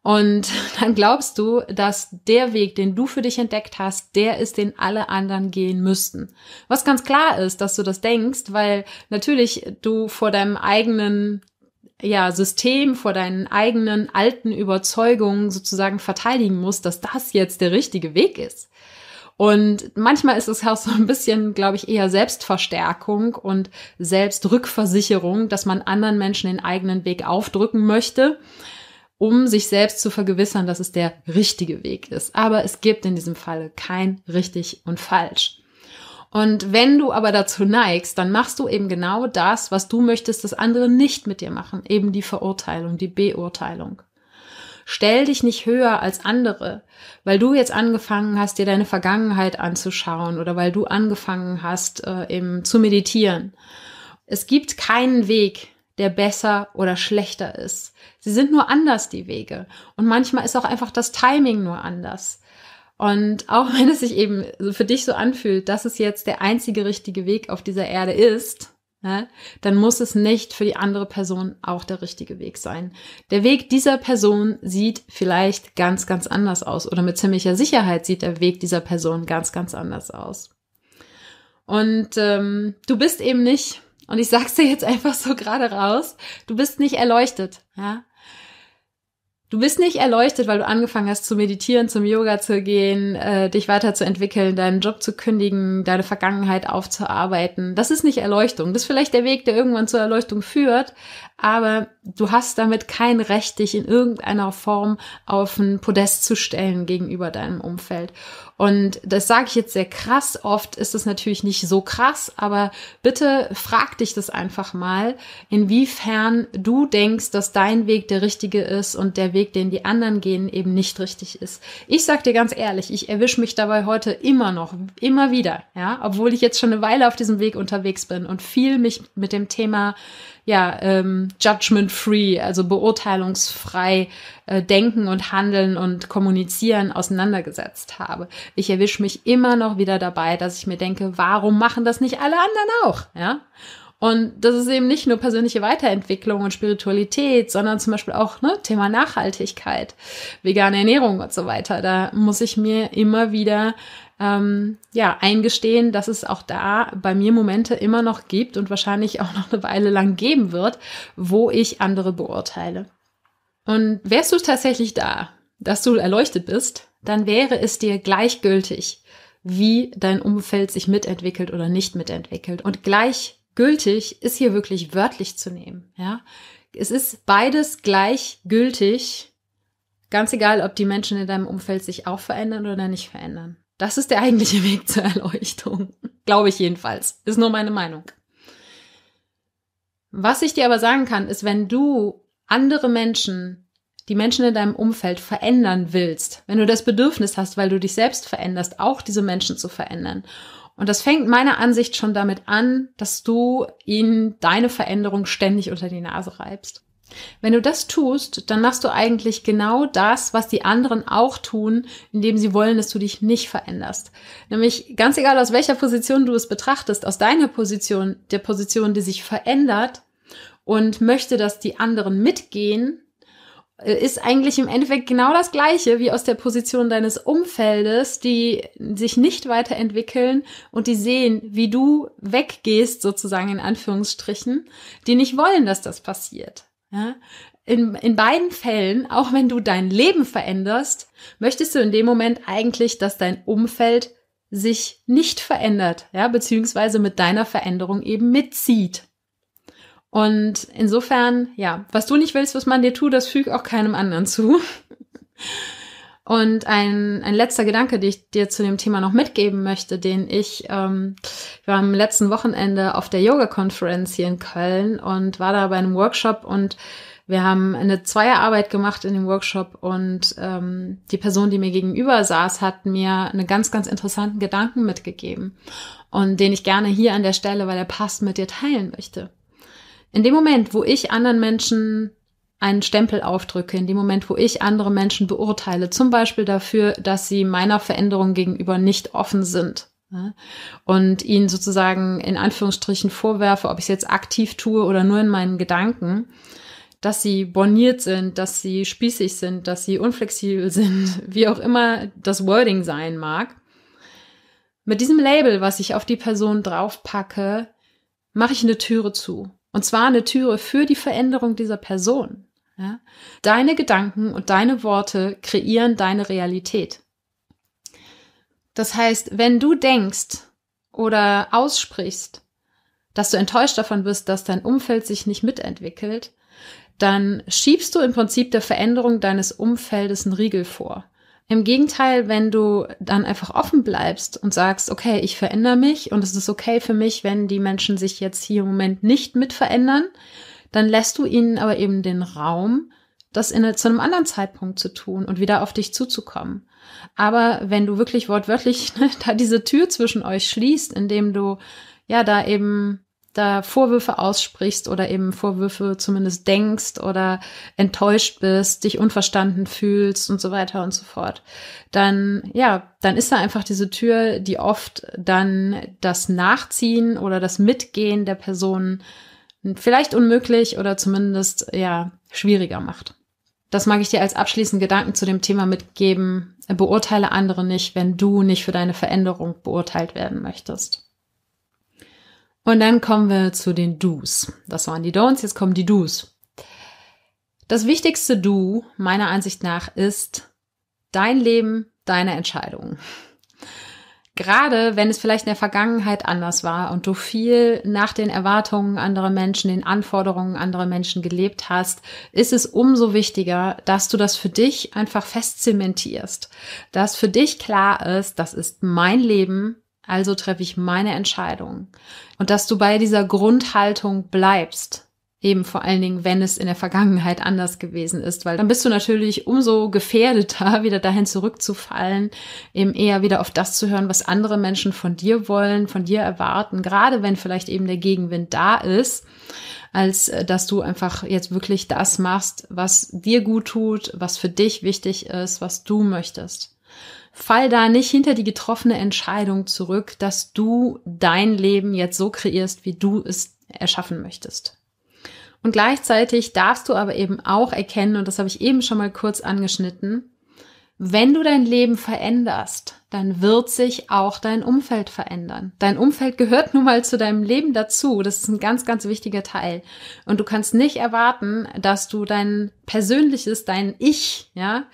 Und dann glaubst du, dass der Weg, den du für dich entdeckt hast, der ist, den alle anderen gehen müssten. Was ganz klar ist, dass du das denkst, weil natürlich du vor deinem eigenen ja, System, vor deinen eigenen alten Überzeugungen sozusagen verteidigen musst, dass das jetzt der richtige Weg ist. Und manchmal ist es auch so ein bisschen, glaube ich, eher Selbstverstärkung und Selbstrückversicherung, dass man anderen Menschen den eigenen Weg aufdrücken möchte, um sich selbst zu vergewissern, dass es der richtige Weg ist. Aber es gibt in diesem Falle kein richtig und falsch. Und wenn du aber dazu neigst, dann machst du eben genau das, was du möchtest, dass andere nicht mit dir machen, eben die Verurteilung, die Beurteilung. Stell dich nicht höher als andere, weil du jetzt angefangen hast, dir deine Vergangenheit anzuschauen oder weil du angefangen hast, äh, eben zu meditieren. Es gibt keinen Weg, der besser oder schlechter ist. Sie sind nur anders, die Wege. Und manchmal ist auch einfach das Timing nur anders. Und auch wenn es sich eben für dich so anfühlt, dass es jetzt der einzige richtige Weg auf dieser Erde ist, ne, dann muss es nicht für die andere Person auch der richtige Weg sein. Der Weg dieser Person sieht vielleicht ganz, ganz anders aus oder mit ziemlicher Sicherheit sieht der Weg dieser Person ganz, ganz anders aus. Und ähm, du bist eben nicht, und ich sag's dir jetzt einfach so gerade raus, du bist nicht erleuchtet, ja. Du bist nicht erleuchtet, weil du angefangen hast zu meditieren, zum Yoga zu gehen, äh, dich weiterzuentwickeln, deinen Job zu kündigen, deine Vergangenheit aufzuarbeiten. Das ist nicht Erleuchtung. Das ist vielleicht der Weg, der irgendwann zur Erleuchtung führt, aber du hast damit kein Recht, dich in irgendeiner Form auf ein Podest zu stellen gegenüber deinem Umfeld. Und das sage ich jetzt sehr krass. Oft ist es natürlich nicht so krass, aber bitte frag dich das einfach mal, inwiefern du denkst, dass dein Weg der richtige ist und der Weg, den die anderen gehen, eben nicht richtig ist. Ich sag dir ganz ehrlich, ich erwische mich dabei heute immer noch, immer wieder, ja, obwohl ich jetzt schon eine Weile auf diesem Weg unterwegs bin und viel mich mit dem Thema ja, ähm, judgment-free, also beurteilungsfrei äh, denken und handeln und kommunizieren auseinandergesetzt habe. Ich erwische mich immer noch wieder dabei, dass ich mir denke, warum machen das nicht alle anderen auch? Ja. Und das ist eben nicht nur persönliche Weiterentwicklung und Spiritualität, sondern zum Beispiel auch ne, Thema Nachhaltigkeit, vegane Ernährung und so weiter. Da muss ich mir immer wieder ähm, ja, eingestehen, dass es auch da bei mir Momente immer noch gibt und wahrscheinlich auch noch eine Weile lang geben wird, wo ich andere beurteile. Und wärst du tatsächlich da, dass du erleuchtet bist, dann wäre es dir gleichgültig, wie dein Umfeld sich mitentwickelt oder nicht mitentwickelt. Und gleichgültig ist hier wirklich wörtlich zu nehmen, ja. Es ist beides gleichgültig, ganz egal, ob die Menschen in deinem Umfeld sich auch verändern oder nicht verändern. Das ist der eigentliche Weg zur Erleuchtung. Glaube ich jedenfalls. Ist nur meine Meinung. Was ich dir aber sagen kann, ist, wenn du andere Menschen, die Menschen in deinem Umfeld verändern willst, wenn du das Bedürfnis hast, weil du dich selbst veränderst, auch diese Menschen zu verändern. Und das fängt meiner Ansicht schon damit an, dass du ihnen deine Veränderung ständig unter die Nase reibst. Wenn du das tust, dann machst du eigentlich genau das, was die anderen auch tun, indem sie wollen, dass du dich nicht veränderst. Nämlich ganz egal, aus welcher Position du es betrachtest, aus deiner Position, der Position, die sich verändert und möchte, dass die anderen mitgehen, äh, ist eigentlich im Endeffekt genau das gleiche wie aus der Position deines Umfeldes, die sich nicht weiterentwickeln und die sehen, wie du weggehst, sozusagen in Anführungsstrichen, die nicht wollen, dass das passiert. Ja? In, in beiden Fällen, auch wenn du dein Leben veränderst, möchtest du in dem Moment eigentlich, dass dein Umfeld sich nicht verändert, ja, beziehungsweise mit deiner Veränderung eben mitzieht. Und insofern, ja, was du nicht willst, was man dir tut, das füg auch keinem anderen zu. Und ein, ein letzter Gedanke, den ich dir zu dem Thema noch mitgeben möchte, den ich, ähm, ich war am letzten Wochenende auf der Yoga-Konferenz hier in Köln und war da bei einem Workshop und wir haben eine Zweierarbeit gemacht in dem Workshop und ähm, die Person, die mir gegenüber saß, hat mir einen ganz, ganz interessanten Gedanken mitgegeben und den ich gerne hier an der Stelle, weil er passt, mit dir teilen möchte. In dem Moment, wo ich anderen Menschen einen Stempel aufdrücke, in dem Moment, wo ich andere Menschen beurteile, zum Beispiel dafür, dass sie meiner Veränderung gegenüber nicht offen sind. Und ihnen sozusagen in Anführungsstrichen vorwerfe, ob ich es jetzt aktiv tue oder nur in meinen Gedanken, dass sie borniert sind, dass sie spießig sind, dass sie unflexibel sind, wie auch immer das Wording sein mag. Mit diesem Label, was ich auf die Person draufpacke, mache ich eine Türe zu. Und zwar eine Türe für die Veränderung dieser Person. Ja? Deine Gedanken und deine Worte kreieren deine Realität. Das heißt, wenn du denkst oder aussprichst, dass du enttäuscht davon bist, dass dein Umfeld sich nicht mitentwickelt, dann schiebst du im Prinzip der Veränderung deines Umfeldes einen Riegel vor. Im Gegenteil, wenn du dann einfach offen bleibst und sagst, okay, ich verändere mich und es ist okay für mich, wenn die Menschen sich jetzt hier im Moment nicht mitverändern, dann lässt du ihnen aber eben den Raum, das in, zu einem anderen Zeitpunkt zu tun und wieder auf dich zuzukommen. Aber wenn du wirklich wortwörtlich ne, da diese Tür zwischen euch schließt, indem du ja da eben da Vorwürfe aussprichst oder eben Vorwürfe zumindest denkst oder enttäuscht bist, dich unverstanden fühlst und so weiter und so fort, dann ja, dann ist da einfach diese Tür, die oft dann das Nachziehen oder das Mitgehen der Personen vielleicht unmöglich oder zumindest ja schwieriger macht. Das mag ich dir als abschließenden Gedanken zu dem Thema mitgeben. Beurteile andere nicht, wenn du nicht für deine Veränderung beurteilt werden möchtest. Und dann kommen wir zu den Do's. Das waren die Don'ts, jetzt kommen die Do's. Das wichtigste Do meiner Ansicht nach ist dein Leben, deine Entscheidungen. Gerade wenn es vielleicht in der Vergangenheit anders war und du viel nach den Erwartungen anderer Menschen, den Anforderungen anderer Menschen gelebt hast, ist es umso wichtiger, dass du das für dich einfach festzementierst, dass für dich klar ist, das ist mein Leben, also treffe ich meine Entscheidungen und dass du bei dieser Grundhaltung bleibst Eben vor allen Dingen, wenn es in der Vergangenheit anders gewesen ist, weil dann bist du natürlich umso gefährdeter, wieder dahin zurückzufallen, eben eher wieder auf das zu hören, was andere Menschen von dir wollen, von dir erwarten, gerade wenn vielleicht eben der Gegenwind da ist, als äh, dass du einfach jetzt wirklich das machst, was dir gut tut, was für dich wichtig ist, was du möchtest. Fall da nicht hinter die getroffene Entscheidung zurück, dass du dein Leben jetzt so kreierst, wie du es erschaffen möchtest. Und gleichzeitig darfst du aber eben auch erkennen, und das habe ich eben schon mal kurz angeschnitten, wenn du dein Leben veränderst, dann wird sich auch dein Umfeld verändern. Dein Umfeld gehört nun mal zu deinem Leben dazu. Das ist ein ganz, ganz wichtiger Teil. Und du kannst nicht erwarten, dass du dein persönliches, dein Ich, ja,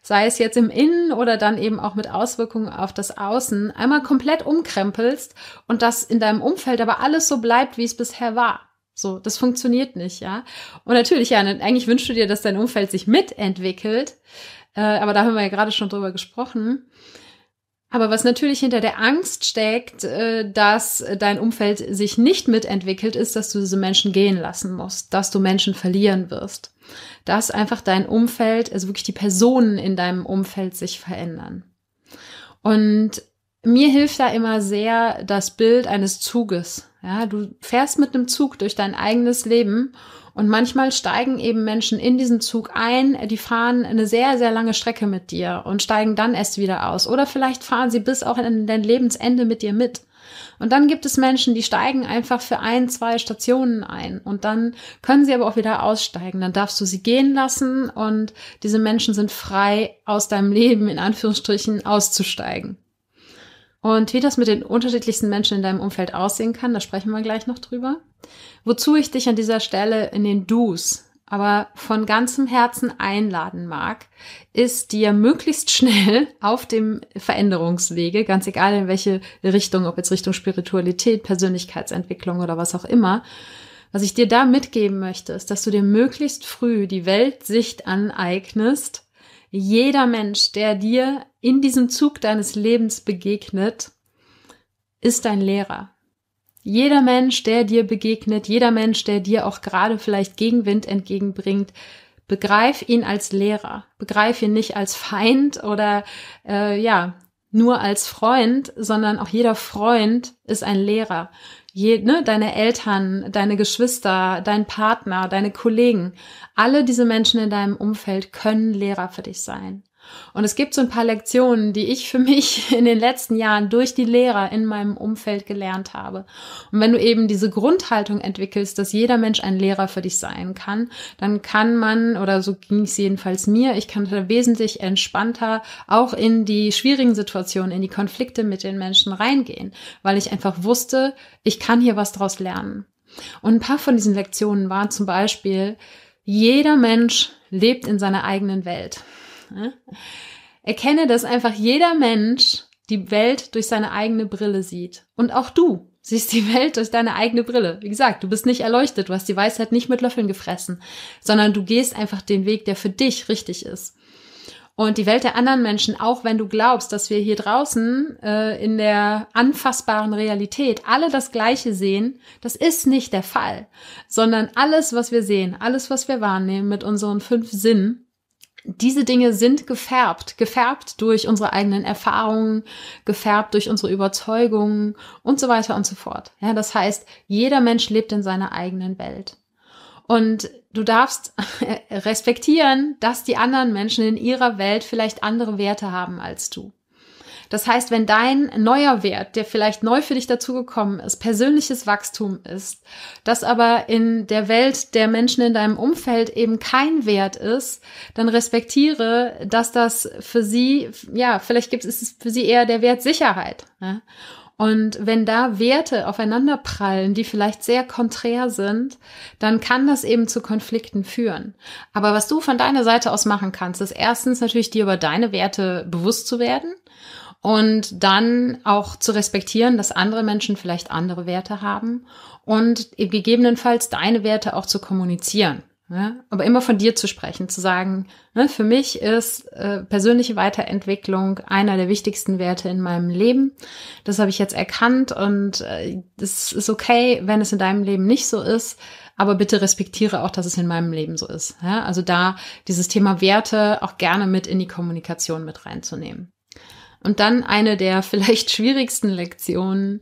sei es jetzt im Innen oder dann eben auch mit Auswirkungen auf das Außen, einmal komplett umkrempelst und dass in deinem Umfeld aber alles so bleibt, wie es bisher war. So, das funktioniert nicht, ja. Und natürlich, ja, eigentlich wünschst du dir, dass dein Umfeld sich mitentwickelt. Äh, aber da haben wir ja gerade schon drüber gesprochen. Aber was natürlich hinter der Angst steckt, äh, dass dein Umfeld sich nicht mitentwickelt, ist, dass du diese Menschen gehen lassen musst, dass du Menschen verlieren wirst, dass einfach dein Umfeld, also wirklich die Personen in deinem Umfeld sich verändern. Und mir hilft da immer sehr das Bild eines Zuges. Ja, du fährst mit einem Zug durch dein eigenes Leben und manchmal steigen eben Menschen in diesen Zug ein, die fahren eine sehr, sehr lange Strecke mit dir und steigen dann erst wieder aus. Oder vielleicht fahren sie bis auch in dein Lebensende mit dir mit. Und dann gibt es Menschen, die steigen einfach für ein, zwei Stationen ein und dann können sie aber auch wieder aussteigen. Dann darfst du sie gehen lassen und diese Menschen sind frei, aus deinem Leben in Anführungsstrichen auszusteigen. Und wie das mit den unterschiedlichsten Menschen in deinem Umfeld aussehen kann, da sprechen wir gleich noch drüber. Wozu ich dich an dieser Stelle in den Do's aber von ganzem Herzen einladen mag, ist dir möglichst schnell auf dem Veränderungswege, ganz egal in welche Richtung, ob jetzt Richtung Spiritualität, Persönlichkeitsentwicklung oder was auch immer, was ich dir da mitgeben möchte, ist, dass du dir möglichst früh die Weltsicht aneignest, jeder Mensch, der dir in diesem Zug deines Lebens begegnet, ist dein Lehrer. Jeder Mensch, der dir begegnet, jeder Mensch, der dir auch gerade vielleicht Gegenwind entgegenbringt, begreif ihn als Lehrer, begreif ihn nicht als Feind oder äh, ja nur als Freund, sondern auch jeder Freund ist ein Lehrer je, ne, deine Eltern, deine Geschwister, dein Partner, deine Kollegen, alle diese Menschen in deinem Umfeld können Lehrer für dich sein. Und es gibt so ein paar Lektionen, die ich für mich in den letzten Jahren durch die Lehrer in meinem Umfeld gelernt habe. Und wenn du eben diese Grundhaltung entwickelst, dass jeder Mensch ein Lehrer für dich sein kann, dann kann man, oder so ging es jedenfalls mir, ich kann da wesentlich entspannter auch in die schwierigen Situationen, in die Konflikte mit den Menschen reingehen, weil ich einfach wusste, ich kann hier was draus lernen. Und ein paar von diesen Lektionen waren zum Beispiel, jeder Mensch lebt in seiner eigenen Welt. Erkenne, dass einfach jeder Mensch die Welt durch seine eigene Brille sieht. Und auch du siehst die Welt durch deine eigene Brille. Wie gesagt, du bist nicht erleuchtet, du hast die Weisheit nicht mit Löffeln gefressen, sondern du gehst einfach den Weg, der für dich richtig ist. Und die Welt der anderen Menschen, auch wenn du glaubst, dass wir hier draußen äh, in der anfassbaren Realität alle das Gleiche sehen, das ist nicht der Fall, sondern alles, was wir sehen, alles, was wir wahrnehmen mit unseren fünf Sinnen, diese Dinge sind gefärbt, gefärbt durch unsere eigenen Erfahrungen, gefärbt durch unsere Überzeugungen und so weiter und so fort. Ja, das heißt, jeder Mensch lebt in seiner eigenen Welt. Und du darfst respektieren, dass die anderen Menschen in ihrer Welt vielleicht andere Werte haben als du. Das heißt, wenn dein neuer Wert, der vielleicht neu für dich dazugekommen ist, persönliches Wachstum ist, das aber in der Welt der Menschen in deinem Umfeld eben kein Wert ist, dann respektiere, dass das für sie, ja, vielleicht gibt es, für sie eher der Wert Sicherheit. Ne? Und wenn da Werte aufeinanderprallen, die vielleicht sehr konträr sind, dann kann das eben zu Konflikten führen. Aber was du von deiner Seite aus machen kannst, ist erstens natürlich dir über deine Werte bewusst zu werden und dann auch zu respektieren, dass andere Menschen vielleicht andere Werte haben und gegebenenfalls deine Werte auch zu kommunizieren. Ne? Aber immer von dir zu sprechen, zu sagen, ne, für mich ist äh, persönliche Weiterentwicklung einer der wichtigsten Werte in meinem Leben. Das habe ich jetzt erkannt und es äh, ist okay, wenn es in deinem Leben nicht so ist, aber bitte respektiere auch, dass es in meinem Leben so ist. Ja? Also da dieses Thema Werte auch gerne mit in die Kommunikation mit reinzunehmen. Und dann eine der vielleicht schwierigsten Lektionen,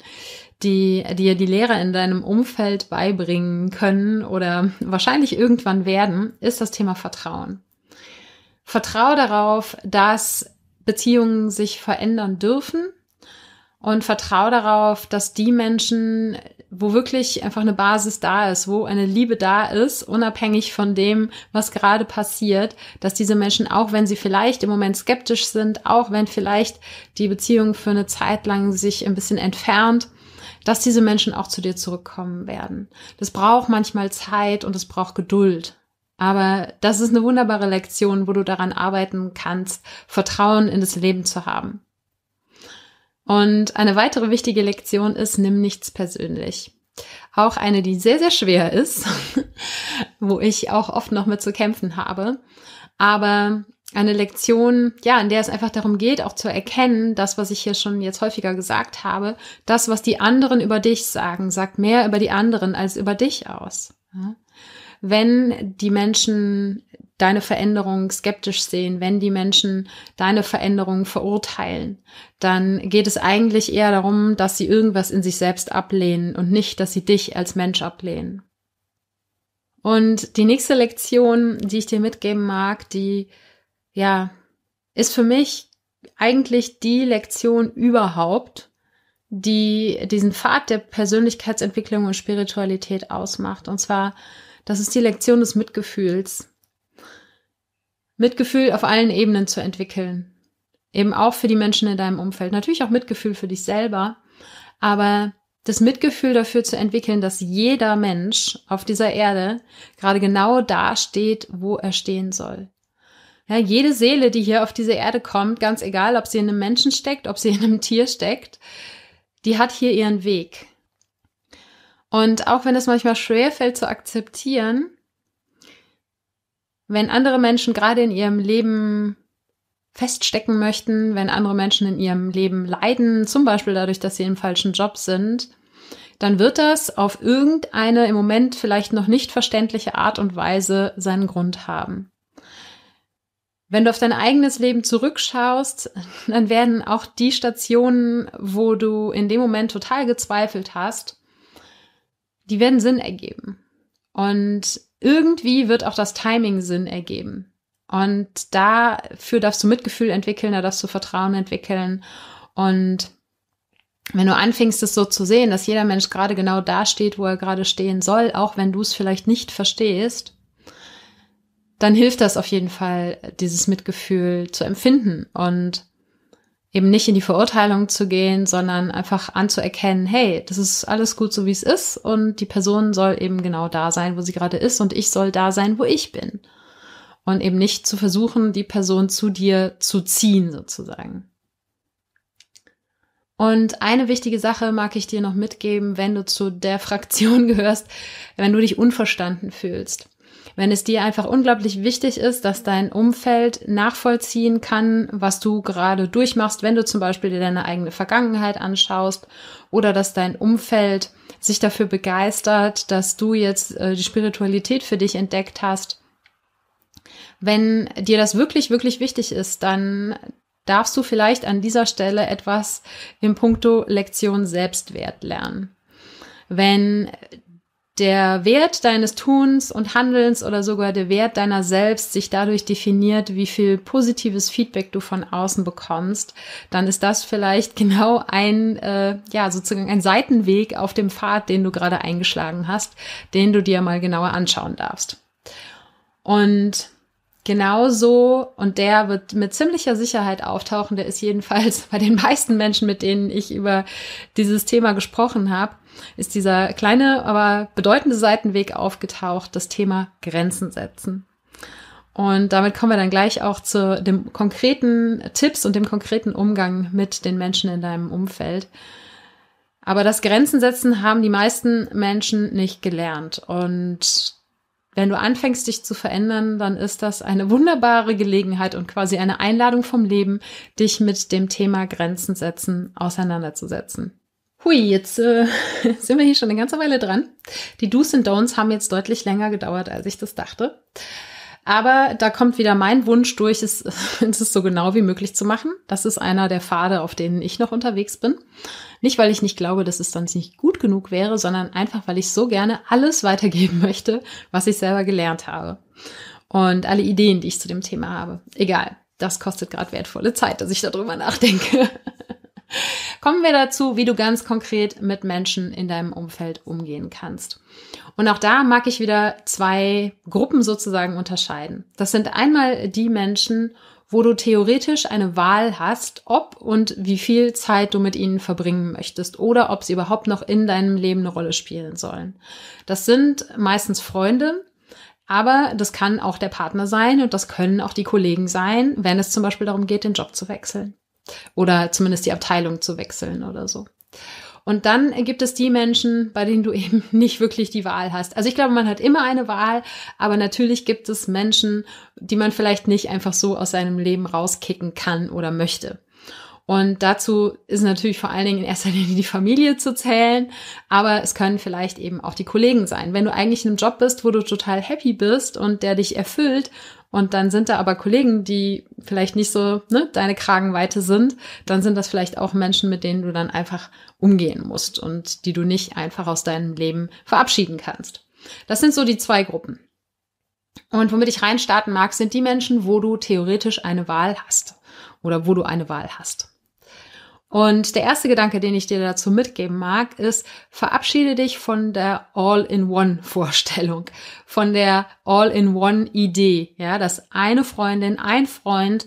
die dir die Lehrer in deinem Umfeld beibringen können oder wahrscheinlich irgendwann werden, ist das Thema Vertrauen. Vertraue darauf, dass Beziehungen sich verändern dürfen und vertrau darauf, dass die Menschen, wo wirklich einfach eine Basis da ist, wo eine Liebe da ist, unabhängig von dem, was gerade passiert, dass diese Menschen, auch wenn sie vielleicht im Moment skeptisch sind, auch wenn vielleicht die Beziehung für eine Zeit lang sich ein bisschen entfernt, dass diese Menschen auch zu dir zurückkommen werden. Das braucht manchmal Zeit und es braucht Geduld. Aber das ist eine wunderbare Lektion, wo du daran arbeiten kannst, Vertrauen in das Leben zu haben. Und eine weitere wichtige Lektion ist, nimm nichts persönlich. Auch eine, die sehr, sehr schwer ist, wo ich auch oft noch mit zu kämpfen habe. Aber eine Lektion, ja, in der es einfach darum geht, auch zu erkennen, das, was ich hier schon jetzt häufiger gesagt habe, das, was die anderen über dich sagen, sagt mehr über die anderen als über dich aus. Wenn die Menschen deine Veränderung skeptisch sehen, wenn die Menschen deine Veränderung verurteilen, dann geht es eigentlich eher darum, dass sie irgendwas in sich selbst ablehnen und nicht, dass sie dich als Mensch ablehnen. Und die nächste Lektion, die ich dir mitgeben mag, die, ja, ist für mich eigentlich die Lektion überhaupt, die diesen Pfad der Persönlichkeitsentwicklung und Spiritualität ausmacht. Und zwar, das ist die Lektion des Mitgefühls. Mitgefühl auf allen Ebenen zu entwickeln. Eben auch für die Menschen in deinem Umfeld. Natürlich auch Mitgefühl für dich selber, aber das Mitgefühl dafür zu entwickeln, dass jeder Mensch auf dieser Erde gerade genau da steht, wo er stehen soll. Ja, jede Seele, die hier auf diese Erde kommt, ganz egal, ob sie in einem Menschen steckt, ob sie in einem Tier steckt, die hat hier ihren Weg. Und auch wenn es manchmal schwer fällt zu akzeptieren, wenn andere Menschen gerade in ihrem Leben feststecken möchten, wenn andere Menschen in ihrem Leben leiden, zum Beispiel dadurch, dass sie im falschen Job sind, dann wird das auf irgendeine im Moment vielleicht noch nicht verständliche Art und Weise seinen Grund haben. Wenn du auf dein eigenes Leben zurückschaust, dann werden auch die Stationen, wo du in dem Moment total gezweifelt hast, die werden Sinn ergeben. Und irgendwie wird auch das Timing Sinn ergeben. Und dafür darfst du Mitgefühl entwickeln, da darfst du Vertrauen entwickeln. Und wenn du anfängst, es so zu sehen, dass jeder Mensch gerade genau da steht, wo er gerade stehen soll, auch wenn du es vielleicht nicht verstehst, dann hilft das auf jeden Fall, dieses Mitgefühl zu empfinden. Und eben nicht in die Verurteilung zu gehen, sondern einfach anzuerkennen, hey, das ist alles gut so, wie es ist und die Person soll eben genau da sein, wo sie gerade ist und ich soll da sein, wo ich bin. Und eben nicht zu versuchen, die Person zu dir zu ziehen sozusagen. Und eine wichtige Sache mag ich dir noch mitgeben, wenn du zu der Fraktion gehörst, wenn du dich unverstanden fühlst wenn es dir einfach unglaublich wichtig ist, dass dein Umfeld nachvollziehen kann, was du gerade durchmachst, wenn du zum Beispiel dir deine eigene Vergangenheit anschaust oder dass dein Umfeld sich dafür begeistert, dass du jetzt äh, die Spiritualität für dich entdeckt hast. Wenn dir das wirklich, wirklich wichtig ist, dann darfst du vielleicht an dieser Stelle etwas im Punkto Lektion Selbstwert lernen. Wenn der Wert deines Tuns und Handelns oder sogar der Wert deiner selbst sich dadurch definiert, wie viel positives Feedback du von außen bekommst, dann ist das vielleicht genau ein, äh, ja, sozusagen ein Seitenweg auf dem Pfad, den du gerade eingeschlagen hast, den du dir mal genauer anschauen darfst. Und genauso, und der wird mit ziemlicher Sicherheit auftauchen, der ist jedenfalls bei den meisten Menschen, mit denen ich über dieses Thema gesprochen habe, ist dieser kleine, aber bedeutende Seitenweg aufgetaucht, das Thema Grenzen setzen. Und damit kommen wir dann gleich auch zu dem konkreten Tipps und dem konkreten Umgang mit den Menschen in deinem Umfeld. Aber das Grenzen setzen haben die meisten Menschen nicht gelernt. Und wenn du anfängst, dich zu verändern, dann ist das eine wunderbare Gelegenheit und quasi eine Einladung vom Leben, dich mit dem Thema Grenzen setzen auseinanderzusetzen. Hui, jetzt äh, sind wir hier schon eine ganze Weile dran. Die Do's und Don'ts haben jetzt deutlich länger gedauert, als ich das dachte. Aber da kommt wieder mein Wunsch durch, es, es so genau wie möglich zu machen. Das ist einer der Pfade, auf denen ich noch unterwegs bin. Nicht, weil ich nicht glaube, dass es dann nicht gut genug wäre, sondern einfach, weil ich so gerne alles weitergeben möchte, was ich selber gelernt habe. Und alle Ideen, die ich zu dem Thema habe. Egal, das kostet gerade wertvolle Zeit, dass ich darüber nachdenke. Kommen wir dazu, wie du ganz konkret mit Menschen in deinem Umfeld umgehen kannst. Und auch da mag ich wieder zwei Gruppen sozusagen unterscheiden. Das sind einmal die Menschen, wo du theoretisch eine Wahl hast, ob und wie viel Zeit du mit ihnen verbringen möchtest oder ob sie überhaupt noch in deinem Leben eine Rolle spielen sollen. Das sind meistens Freunde, aber das kann auch der Partner sein und das können auch die Kollegen sein, wenn es zum Beispiel darum geht, den Job zu wechseln. Oder zumindest die Abteilung zu wechseln oder so. Und dann gibt es die Menschen, bei denen du eben nicht wirklich die Wahl hast. Also ich glaube, man hat immer eine Wahl, aber natürlich gibt es Menschen, die man vielleicht nicht einfach so aus seinem Leben rauskicken kann oder möchte. Und dazu ist natürlich vor allen Dingen in erster Linie die Familie zu zählen, aber es können vielleicht eben auch die Kollegen sein. Wenn du eigentlich in einem Job bist, wo du total happy bist und der dich erfüllt und dann sind da aber Kollegen, die vielleicht nicht so ne, deine Kragenweite sind, dann sind das vielleicht auch Menschen, mit denen du dann einfach umgehen musst und die du nicht einfach aus deinem Leben verabschieden kannst. Das sind so die zwei Gruppen. Und womit ich reinstarten mag, sind die Menschen, wo du theoretisch eine Wahl hast oder wo du eine Wahl hast. Und der erste Gedanke, den ich dir dazu mitgeben mag, ist, verabschiede dich von der All-in-One-Vorstellung, von der All-in-One-Idee, ja, dass eine Freundin, ein Freund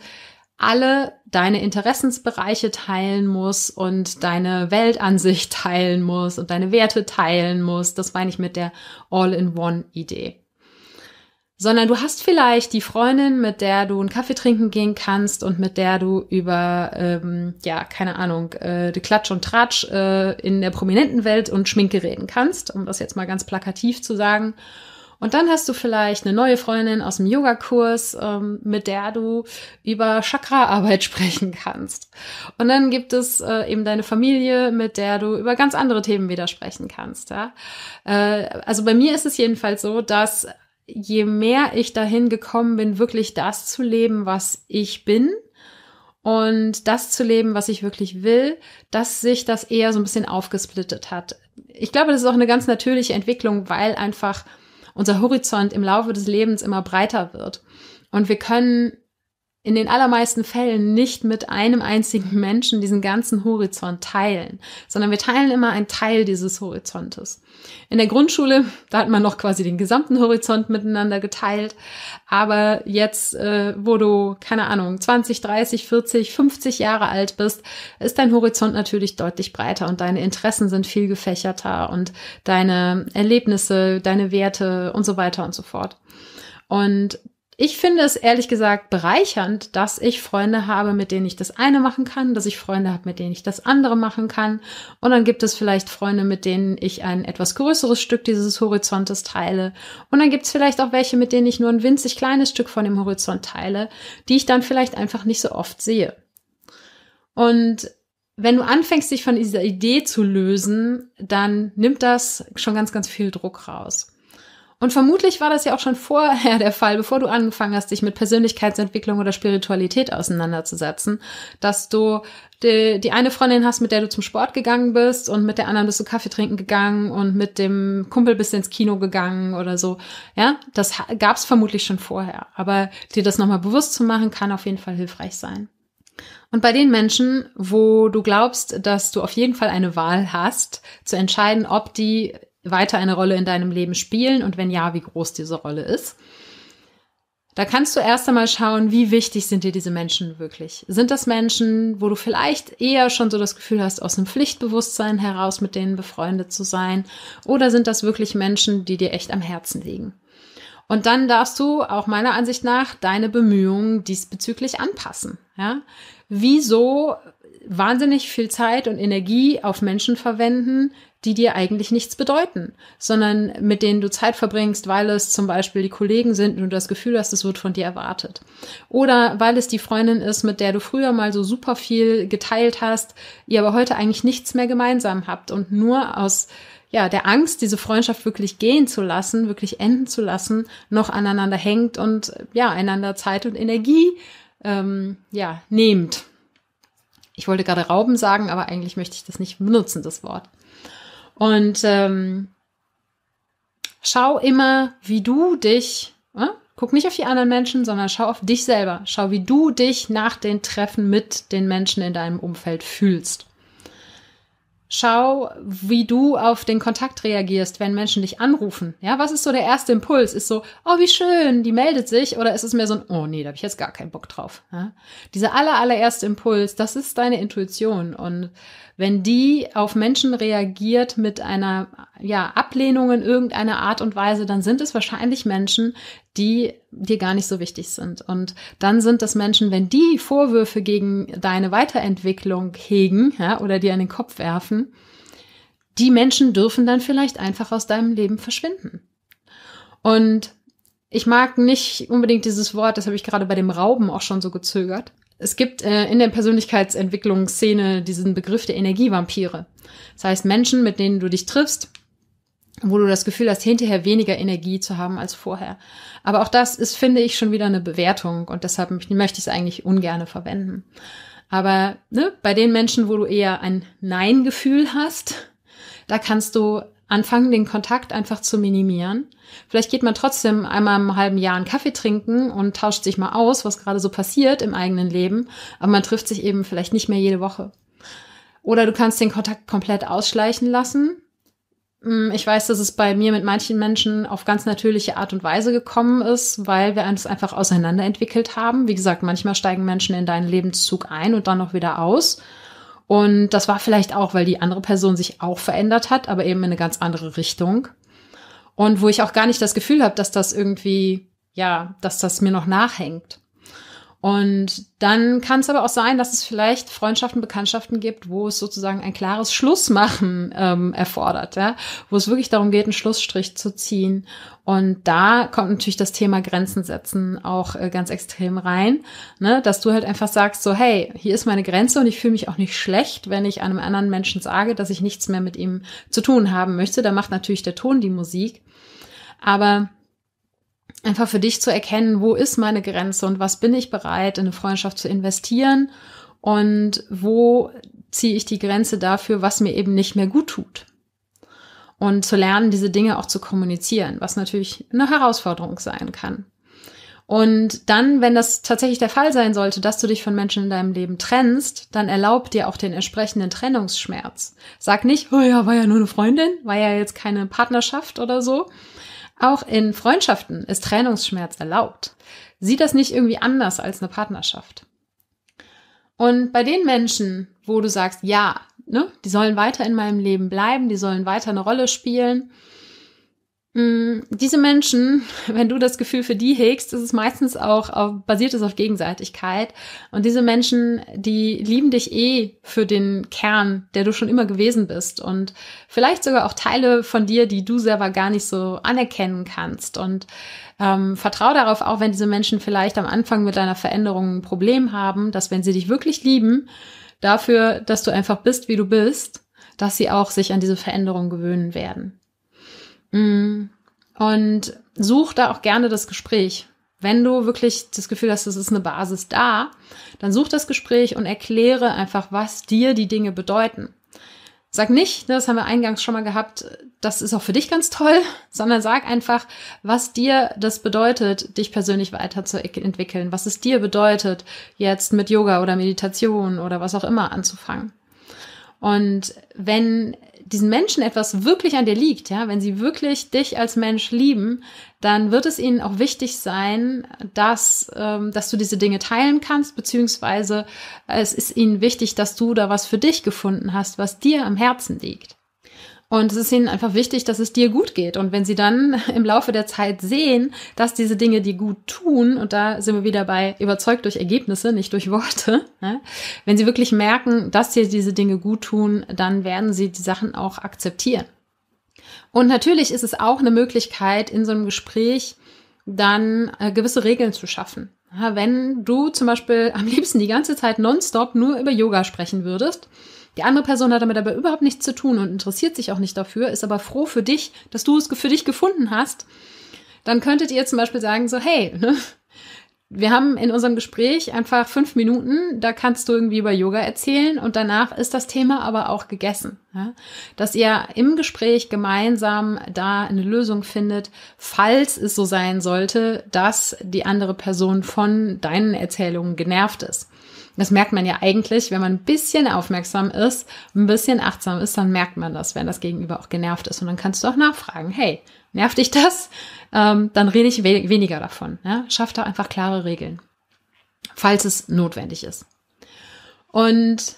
alle deine Interessensbereiche teilen muss und deine Weltansicht teilen muss und deine Werte teilen muss. Das meine ich mit der All-in-One-Idee sondern du hast vielleicht die Freundin, mit der du einen Kaffee trinken gehen kannst und mit der du über, ähm, ja, keine Ahnung, äh, die Klatsch und Tratsch äh, in der prominenten Welt und Schminke reden kannst, um das jetzt mal ganz plakativ zu sagen. Und dann hast du vielleicht eine neue Freundin aus dem Yogakurs, ähm, mit der du über Chakraarbeit sprechen kannst. Und dann gibt es äh, eben deine Familie, mit der du über ganz andere Themen wieder sprechen kannst. Ja? Äh, also bei mir ist es jedenfalls so, dass je mehr ich dahin gekommen bin, wirklich das zu leben, was ich bin und das zu leben, was ich wirklich will, dass sich das eher so ein bisschen aufgesplittet hat. Ich glaube, das ist auch eine ganz natürliche Entwicklung, weil einfach unser Horizont im Laufe des Lebens immer breiter wird. Und wir können in den allermeisten Fällen nicht mit einem einzigen Menschen diesen ganzen Horizont teilen, sondern wir teilen immer einen Teil dieses Horizontes. In der Grundschule, da hat man noch quasi den gesamten Horizont miteinander geteilt, aber jetzt, äh, wo du, keine Ahnung, 20, 30, 40, 50 Jahre alt bist, ist dein Horizont natürlich deutlich breiter und deine Interessen sind viel gefächerter und deine Erlebnisse, deine Werte und so weiter und so fort. Und ich finde es ehrlich gesagt bereichernd, dass ich Freunde habe, mit denen ich das eine machen kann, dass ich Freunde habe, mit denen ich das andere machen kann. Und dann gibt es vielleicht Freunde, mit denen ich ein etwas größeres Stück dieses Horizontes teile. Und dann gibt es vielleicht auch welche, mit denen ich nur ein winzig kleines Stück von dem Horizont teile, die ich dann vielleicht einfach nicht so oft sehe. Und wenn du anfängst, dich von dieser Idee zu lösen, dann nimmt das schon ganz, ganz viel Druck raus. Und vermutlich war das ja auch schon vorher der Fall, bevor du angefangen hast, dich mit Persönlichkeitsentwicklung oder Spiritualität auseinanderzusetzen, dass du die, die eine Freundin hast, mit der du zum Sport gegangen bist und mit der anderen bist du Kaffee trinken gegangen und mit dem Kumpel bist du ins Kino gegangen oder so. Ja, das gab es vermutlich schon vorher. Aber dir das nochmal bewusst zu machen, kann auf jeden Fall hilfreich sein. Und bei den Menschen, wo du glaubst, dass du auf jeden Fall eine Wahl hast, zu entscheiden, ob die weiter eine Rolle in deinem Leben spielen und wenn ja, wie groß diese Rolle ist. Da kannst du erst einmal schauen, wie wichtig sind dir diese Menschen wirklich? Sind das Menschen, wo du vielleicht eher schon so das Gefühl hast, aus dem Pflichtbewusstsein heraus mit denen befreundet zu sein? Oder sind das wirklich Menschen, die dir echt am Herzen liegen? Und dann darfst du auch meiner Ansicht nach deine Bemühungen diesbezüglich anpassen. Ja? Wieso wahnsinnig viel Zeit und Energie auf Menschen verwenden, die dir eigentlich nichts bedeuten, sondern mit denen du Zeit verbringst, weil es zum Beispiel die Kollegen sind und du das Gefühl hast, es wird von dir erwartet. Oder weil es die Freundin ist, mit der du früher mal so super viel geteilt hast, ihr aber heute eigentlich nichts mehr gemeinsam habt und nur aus ja, der Angst, diese Freundschaft wirklich gehen zu lassen, wirklich enden zu lassen, noch aneinander hängt und ja, einander Zeit und Energie ähm, ja, nehmt. Ich wollte gerade Rauben sagen, aber eigentlich möchte ich das nicht benutzen, das Wort. Und ähm, schau immer, wie du dich, äh, guck nicht auf die anderen Menschen, sondern schau auf dich selber. Schau, wie du dich nach den Treffen mit den Menschen in deinem Umfeld fühlst schau, wie du auf den Kontakt reagierst, wenn Menschen dich anrufen. Ja, was ist so der erste Impuls? Ist so, oh, wie schön, die meldet sich, oder ist es mehr so ein, oh nee, da habe ich jetzt gar keinen Bock drauf. Ja? Dieser aller, allererste Impuls, das ist deine Intuition. Und wenn die auf Menschen reagiert mit einer ja, Ablehnung in irgendeiner Art und Weise, dann sind es wahrscheinlich Menschen, die dir gar nicht so wichtig sind. Und dann sind das Menschen, wenn die Vorwürfe gegen deine Weiterentwicklung hegen ja, oder dir an den Kopf werfen, die Menschen dürfen dann vielleicht einfach aus deinem Leben verschwinden. Und ich mag nicht unbedingt dieses Wort, das habe ich gerade bei dem Rauben auch schon so gezögert. Es gibt äh, in der Persönlichkeitsentwicklungsszene diesen Begriff der Energievampire. Das heißt Menschen, mit denen du dich triffst, wo du das Gefühl hast, hinterher weniger Energie zu haben als vorher. Aber auch das ist, finde ich, schon wieder eine Bewertung und deshalb möchte ich es eigentlich ungerne verwenden. Aber ne, bei den Menschen, wo du eher ein Nein-Gefühl hast, da kannst du anfangen, den Kontakt einfach zu minimieren. Vielleicht geht man trotzdem einmal im halben Jahr einen Kaffee trinken und tauscht sich mal aus, was gerade so passiert im eigenen Leben, aber man trifft sich eben vielleicht nicht mehr jede Woche. Oder du kannst den Kontakt komplett ausschleichen lassen Mm, ich weiß, dass es bei mir mit manchen Menschen auf ganz natürliche Art und Weise gekommen ist, weil wir uns einfach auseinanderentwickelt haben. Wie gesagt, manchmal steigen Menschen in deinen Lebenszug ein und dann noch wieder aus. Und das war vielleicht auch, weil die andere Person sich auch verändert hat, aber eben in eine ganz andere Richtung. Und wo ich auch gar nicht das Gefühl habe, dass das irgendwie, ja, dass das mir noch nachhängt. Und dann kann es aber auch sein, dass es vielleicht Freundschaften, Bekanntschaften gibt, wo es sozusagen ein klares Schlussmachen ähm, erfordert, ja? wo es wirklich darum geht, einen Schlussstrich zu ziehen. Und da kommt natürlich das Thema Grenzen setzen auch äh, ganz extrem rein, ne? dass du halt einfach sagst, so hey, hier ist meine Grenze und ich fühle mich auch nicht schlecht, wenn ich einem anderen Menschen sage, dass ich nichts mehr mit ihm zu tun haben möchte. Da macht natürlich der Ton die Musik. Aber einfach für dich zu erkennen, wo ist meine Grenze und was bin ich bereit, in eine Freundschaft zu investieren und wo ziehe ich die Grenze dafür, was mir eben nicht mehr gut tut. Und zu lernen, diese Dinge auch zu kommunizieren, was natürlich eine Herausforderung sein kann. Und dann, wenn das tatsächlich der Fall sein sollte, dass du dich von Menschen in deinem Leben trennst, dann erlaub dir auch den entsprechenden Trennungsschmerz. Sag nicht, oh ja, war ja nur eine Freundin, war ja jetzt keine Partnerschaft oder so, auch in Freundschaften ist Trennungsschmerz erlaubt. Sieh das nicht irgendwie anders als eine Partnerschaft. Und bei den Menschen, wo du sagst, ja, ne, die sollen weiter in meinem Leben bleiben, die sollen weiter eine Rolle spielen, Mm, diese Menschen, wenn du das Gefühl für die hegst, ist es meistens auch auf, basiert es auf Gegenseitigkeit. Und diese Menschen, die lieben dich eh für den Kern, der du schon immer gewesen bist. Und vielleicht sogar auch Teile von dir, die du selber gar nicht so anerkennen kannst. Und ähm, vertrau darauf, auch wenn diese Menschen vielleicht am Anfang mit deiner Veränderung ein Problem haben, dass wenn sie dich wirklich lieben, dafür, dass du einfach bist, wie du bist, dass sie auch sich an diese Veränderung gewöhnen werden. Mhm. Und such da auch gerne das Gespräch. Wenn du wirklich das Gefühl hast, es ist eine Basis da, dann such das Gespräch und erkläre einfach, was dir die Dinge bedeuten. Sag nicht, ne, das haben wir eingangs schon mal gehabt, das ist auch für dich ganz toll, sondern sag einfach, was dir das bedeutet, dich persönlich weiterzuentwickeln, was es dir bedeutet, jetzt mit Yoga oder Meditation oder was auch immer anzufangen. Und wenn diesen Menschen etwas wirklich an dir liegt, ja, wenn sie wirklich dich als Mensch lieben, dann wird es ihnen auch wichtig sein, dass, ähm, dass du diese Dinge teilen kannst, beziehungsweise es ist ihnen wichtig, dass du da was für dich gefunden hast, was dir am Herzen liegt. Und es ist ihnen einfach wichtig, dass es dir gut geht. Und wenn sie dann im Laufe der Zeit sehen, dass diese Dinge, dir gut tun, und da sind wir wieder bei überzeugt durch Ergebnisse, nicht durch Worte, ne? wenn sie wirklich merken, dass dir diese Dinge gut tun, dann werden sie die Sachen auch akzeptieren. Und natürlich ist es auch eine Möglichkeit, in so einem Gespräch dann äh, gewisse Regeln zu schaffen. wenn du zum Beispiel am liebsten die ganze Zeit nonstop nur über Yoga sprechen würdest, die andere Person hat damit aber überhaupt nichts zu tun und interessiert sich auch nicht dafür, ist aber froh für dich, dass du es für dich gefunden hast. Dann könntet ihr zum Beispiel sagen, so, hey, ne? Wir haben in unserem Gespräch einfach fünf Minuten, da kannst du irgendwie über Yoga erzählen und danach ist das Thema aber auch gegessen. Ja? Dass ihr im Gespräch gemeinsam da eine Lösung findet, falls es so sein sollte, dass die andere Person von deinen Erzählungen genervt ist. Das merkt man ja eigentlich, wenn man ein bisschen aufmerksam ist, ein bisschen achtsam ist, dann merkt man das, wenn das Gegenüber auch genervt ist. Und dann kannst du auch nachfragen, hey, nervt dich das? Ähm, dann rede ich we weniger davon. Ja? Schaff da einfach klare Regeln, falls es notwendig ist. Und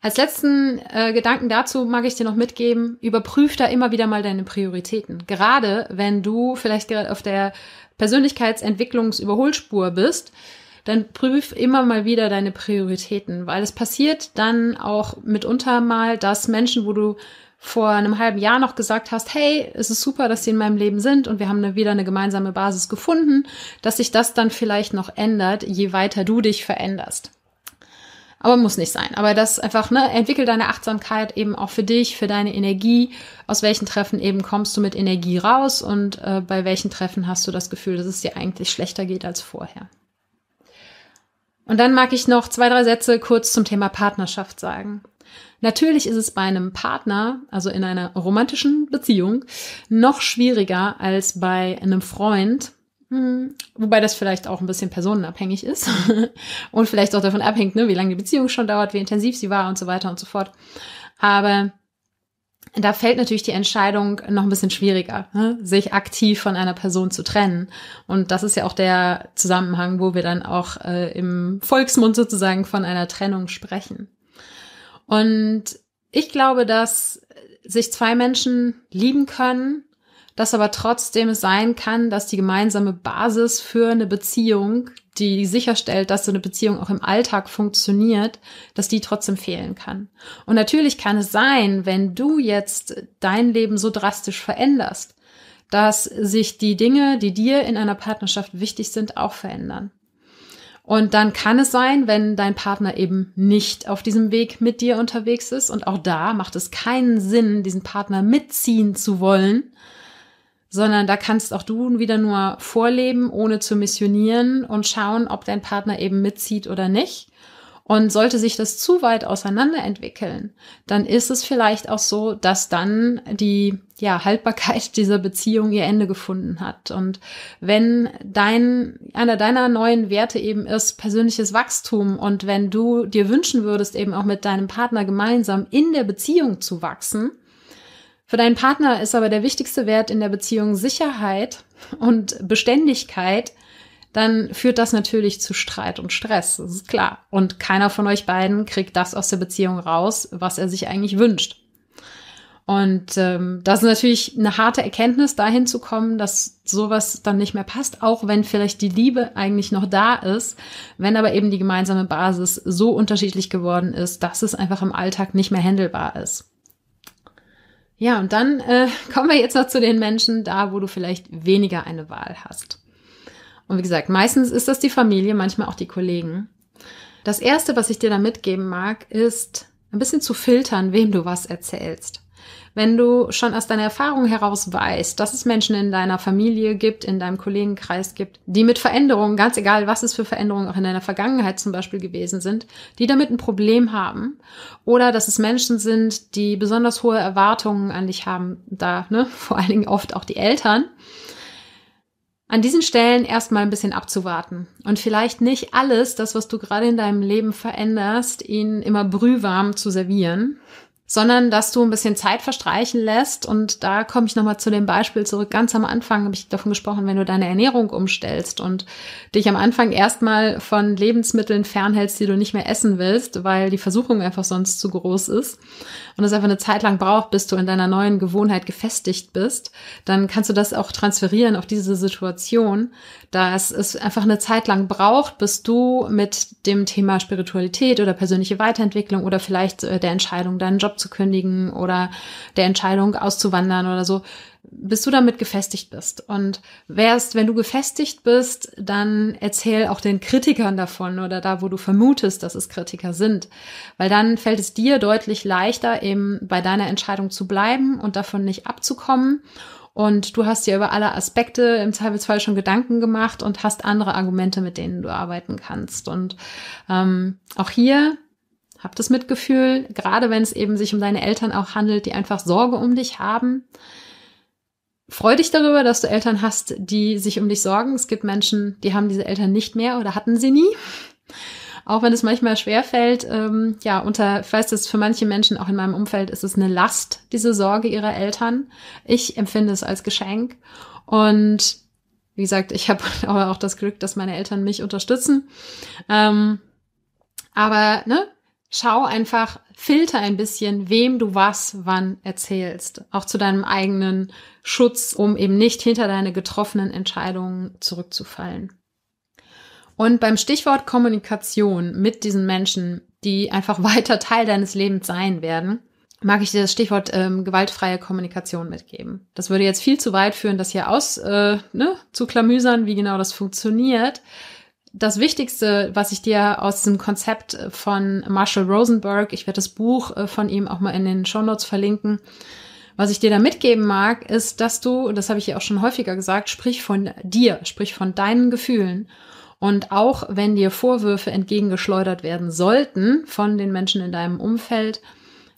als letzten äh, Gedanken dazu mag ich dir noch mitgeben, überprüf da immer wieder mal deine Prioritäten. Gerade wenn du vielleicht gerade auf der Persönlichkeitsentwicklungsüberholspur bist, dann prüf immer mal wieder deine Prioritäten, weil es passiert dann auch mitunter mal, dass Menschen, wo du vor einem halben Jahr noch gesagt hast, hey, es ist super, dass sie in meinem Leben sind und wir haben eine, wieder eine gemeinsame Basis gefunden, dass sich das dann vielleicht noch ändert, je weiter du dich veränderst. Aber muss nicht sein. Aber das einfach, ne, entwickel deine Achtsamkeit eben auch für dich, für deine Energie. Aus welchen Treffen eben kommst du mit Energie raus und äh, bei welchen Treffen hast du das Gefühl, dass es dir eigentlich schlechter geht als vorher. Und dann mag ich noch zwei, drei Sätze kurz zum Thema Partnerschaft sagen. Natürlich ist es bei einem Partner, also in einer romantischen Beziehung, noch schwieriger als bei einem Freund, hm, wobei das vielleicht auch ein bisschen personenabhängig ist und vielleicht auch davon abhängt, ne, wie lange die Beziehung schon dauert, wie intensiv sie war und so weiter und so fort. Aber da fällt natürlich die Entscheidung noch ein bisschen schwieriger, ne? sich aktiv von einer Person zu trennen. Und das ist ja auch der Zusammenhang, wo wir dann auch äh, im Volksmund sozusagen von einer Trennung sprechen. Und ich glaube, dass sich zwei Menschen lieben können, dass aber trotzdem es sein kann, dass die gemeinsame Basis für eine Beziehung die sicherstellt, dass so eine Beziehung auch im Alltag funktioniert, dass die trotzdem fehlen kann. Und natürlich kann es sein, wenn du jetzt dein Leben so drastisch veränderst, dass sich die Dinge, die dir in einer Partnerschaft wichtig sind, auch verändern. Und dann kann es sein, wenn dein Partner eben nicht auf diesem Weg mit dir unterwegs ist. Und auch da macht es keinen Sinn, diesen Partner mitziehen zu wollen, sondern da kannst auch du wieder nur vorleben, ohne zu missionieren und schauen, ob dein Partner eben mitzieht oder nicht. Und sollte sich das zu weit auseinander entwickeln, dann ist es vielleicht auch so, dass dann die ja, Haltbarkeit dieser Beziehung ihr Ende gefunden hat. Und wenn dein, einer deiner neuen Werte eben ist persönliches Wachstum und wenn du dir wünschen würdest, eben auch mit deinem Partner gemeinsam in der Beziehung zu wachsen, für deinen Partner ist aber der wichtigste Wert in der Beziehung Sicherheit und Beständigkeit, dann führt das natürlich zu Streit und Stress, das ist klar. Und keiner von euch beiden kriegt das aus der Beziehung raus, was er sich eigentlich wünscht. Und ähm, das ist natürlich eine harte Erkenntnis, dahin zu kommen, dass sowas dann nicht mehr passt, auch wenn vielleicht die Liebe eigentlich noch da ist, wenn aber eben die gemeinsame Basis so unterschiedlich geworden ist, dass es einfach im Alltag nicht mehr händelbar ist. Ja, und dann äh, kommen wir jetzt noch zu den Menschen da, wo du vielleicht weniger eine Wahl hast. Und wie gesagt, meistens ist das die Familie, manchmal auch die Kollegen. Das Erste, was ich dir da mitgeben mag, ist ein bisschen zu filtern, wem du was erzählst. Wenn du schon aus deiner Erfahrung heraus weißt, dass es Menschen in deiner Familie gibt, in deinem Kollegenkreis gibt, die mit Veränderungen, ganz egal was es für Veränderungen auch in deiner Vergangenheit zum Beispiel gewesen sind, die damit ein Problem haben oder dass es Menschen sind, die besonders hohe Erwartungen an dich haben, da, ne, vor allen Dingen oft auch die Eltern, an diesen Stellen erstmal ein bisschen abzuwarten und vielleicht nicht alles, das, was du gerade in deinem Leben veränderst, ihnen immer brühwarm zu servieren, sondern dass du ein bisschen Zeit verstreichen lässt. Und da komme ich nochmal zu dem Beispiel zurück. Ganz am Anfang habe ich davon gesprochen, wenn du deine Ernährung umstellst und dich am Anfang erstmal von Lebensmitteln fernhältst, die du nicht mehr essen willst, weil die Versuchung einfach sonst zu groß ist und es einfach eine Zeit lang braucht, bis du in deiner neuen Gewohnheit gefestigt bist, dann kannst du das auch transferieren auf diese Situation, dass es einfach eine Zeit lang braucht, bis du mit dem Thema Spiritualität oder persönliche Weiterentwicklung oder vielleicht äh, der Entscheidung, deinen Job Job zu kündigen oder der Entscheidung auszuwandern oder so, bis du damit gefestigt bist. Und wärst, wenn du gefestigt bist, dann erzähl auch den Kritikern davon oder da, wo du vermutest, dass es Kritiker sind. Weil dann fällt es dir deutlich leichter, eben bei deiner Entscheidung zu bleiben und davon nicht abzukommen. Und du hast dir über alle Aspekte im Zweifelsfall schon Gedanken gemacht und hast andere Argumente, mit denen du arbeiten kannst. Und ähm, auch hier hab das Mitgefühl, gerade wenn es eben sich um deine Eltern auch handelt, die einfach Sorge um dich haben. Freu dich darüber, dass du Eltern hast, die sich um dich sorgen. Es gibt Menschen, die haben diese Eltern nicht mehr oder hatten sie nie. Auch wenn es manchmal schwerfällt, ähm, ja, unter, ich weiß das für manche Menschen, auch in meinem Umfeld, ist es eine Last, diese Sorge ihrer Eltern. Ich empfinde es als Geschenk. Und wie gesagt, ich habe aber auch das Glück, dass meine Eltern mich unterstützen. Ähm, aber ne, schau einfach, filter ein bisschen, wem du was wann erzählst. Auch zu deinem eigenen Schutz, um eben nicht hinter deine getroffenen Entscheidungen zurückzufallen. Und beim Stichwort Kommunikation mit diesen Menschen, die einfach weiter Teil deines Lebens sein werden, mag ich dir das Stichwort ähm, gewaltfreie Kommunikation mitgeben. Das würde jetzt viel zu weit führen, das hier aus äh, ne, zu klamüsern, wie genau das funktioniert das Wichtigste, was ich dir aus diesem Konzept von Marshall Rosenberg, ich werde das Buch äh, von ihm auch mal in den Show Notes verlinken, was ich dir da mitgeben mag, ist, dass du, das habe ich ja auch schon häufiger gesagt, sprich von dir, sprich von deinen Gefühlen. Und auch wenn dir Vorwürfe entgegengeschleudert werden sollten von den Menschen in deinem Umfeld,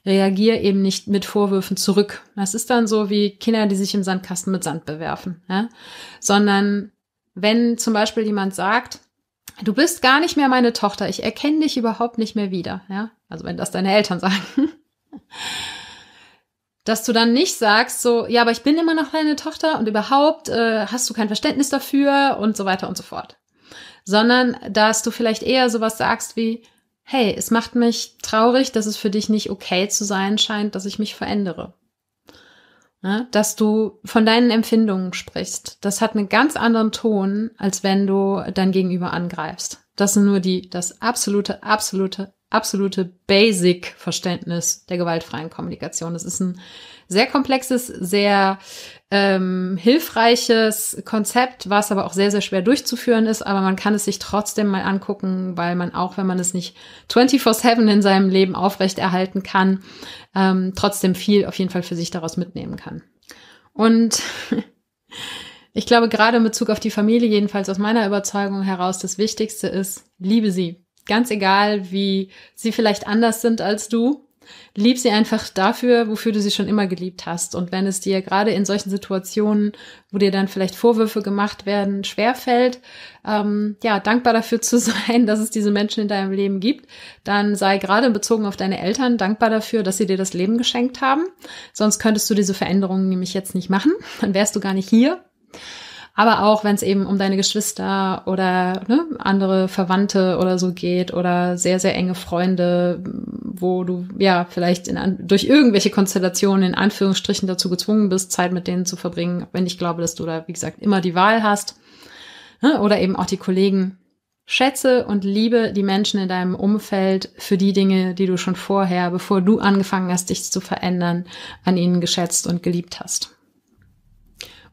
reagier eben nicht mit Vorwürfen zurück. Das ist dann so wie Kinder, die sich im Sandkasten mit Sand bewerfen, ja? sondern wenn zum Beispiel jemand sagt, du bist gar nicht mehr meine Tochter, ich erkenne dich überhaupt nicht mehr wieder, ja? Also wenn das deine Eltern sagen. Dass du dann nicht sagst, so, ja, aber ich bin immer noch deine Tochter und überhaupt äh, hast du kein Verständnis dafür und so weiter und so fort. Sondern dass du vielleicht eher sowas sagst wie, hey, es macht mich traurig, dass es für dich nicht okay zu sein scheint, dass ich mich verändere. Ne? Dass du von deinen Empfindungen sprichst. Das hat einen ganz anderen Ton, als wenn du dein Gegenüber angreifst. Das sind nur die, das absolute, absolute, absolute Basic-Verständnis der gewaltfreien Kommunikation. Das ist ein sehr komplexes, sehr ähm, hilfreiches Konzept, was aber auch sehr, sehr schwer durchzuführen ist. Aber man kann es sich trotzdem mal angucken, weil man auch, wenn man es nicht 24-7 in seinem Leben aufrechterhalten kann, ähm, trotzdem viel auf jeden Fall für sich daraus mitnehmen kann. Und ich glaube, gerade in Bezug auf die Familie, jedenfalls aus meiner Überzeugung heraus, das Wichtigste ist, liebe sie ganz egal, wie sie vielleicht anders sind als du. Lieb sie einfach dafür, wofür du sie schon immer geliebt hast. Und wenn es dir gerade in solchen Situationen, wo dir dann vielleicht Vorwürfe gemacht werden, schwerfällt, ähm, ja, dankbar dafür zu sein, dass es diese Menschen in deinem Leben gibt, dann sei gerade bezogen auf deine Eltern dankbar dafür, dass sie dir das Leben geschenkt haben. Sonst könntest du diese Veränderungen nämlich jetzt nicht machen. Dann wärst du gar nicht hier. Aber auch, wenn es eben um deine Geschwister oder ne, andere Verwandte oder so geht oder sehr, sehr enge Freunde, wo du ja vielleicht in, durch irgendwelche Konstellationen in Anführungsstrichen dazu gezwungen bist, Zeit mit denen zu verbringen, wenn ich glaube, dass du da, wie gesagt, immer die Wahl hast. Ne, oder eben auch die Kollegen. Schätze und liebe die Menschen in deinem Umfeld für die Dinge, die du schon vorher, bevor du angefangen hast, dich zu verändern, an ihnen geschätzt und geliebt hast.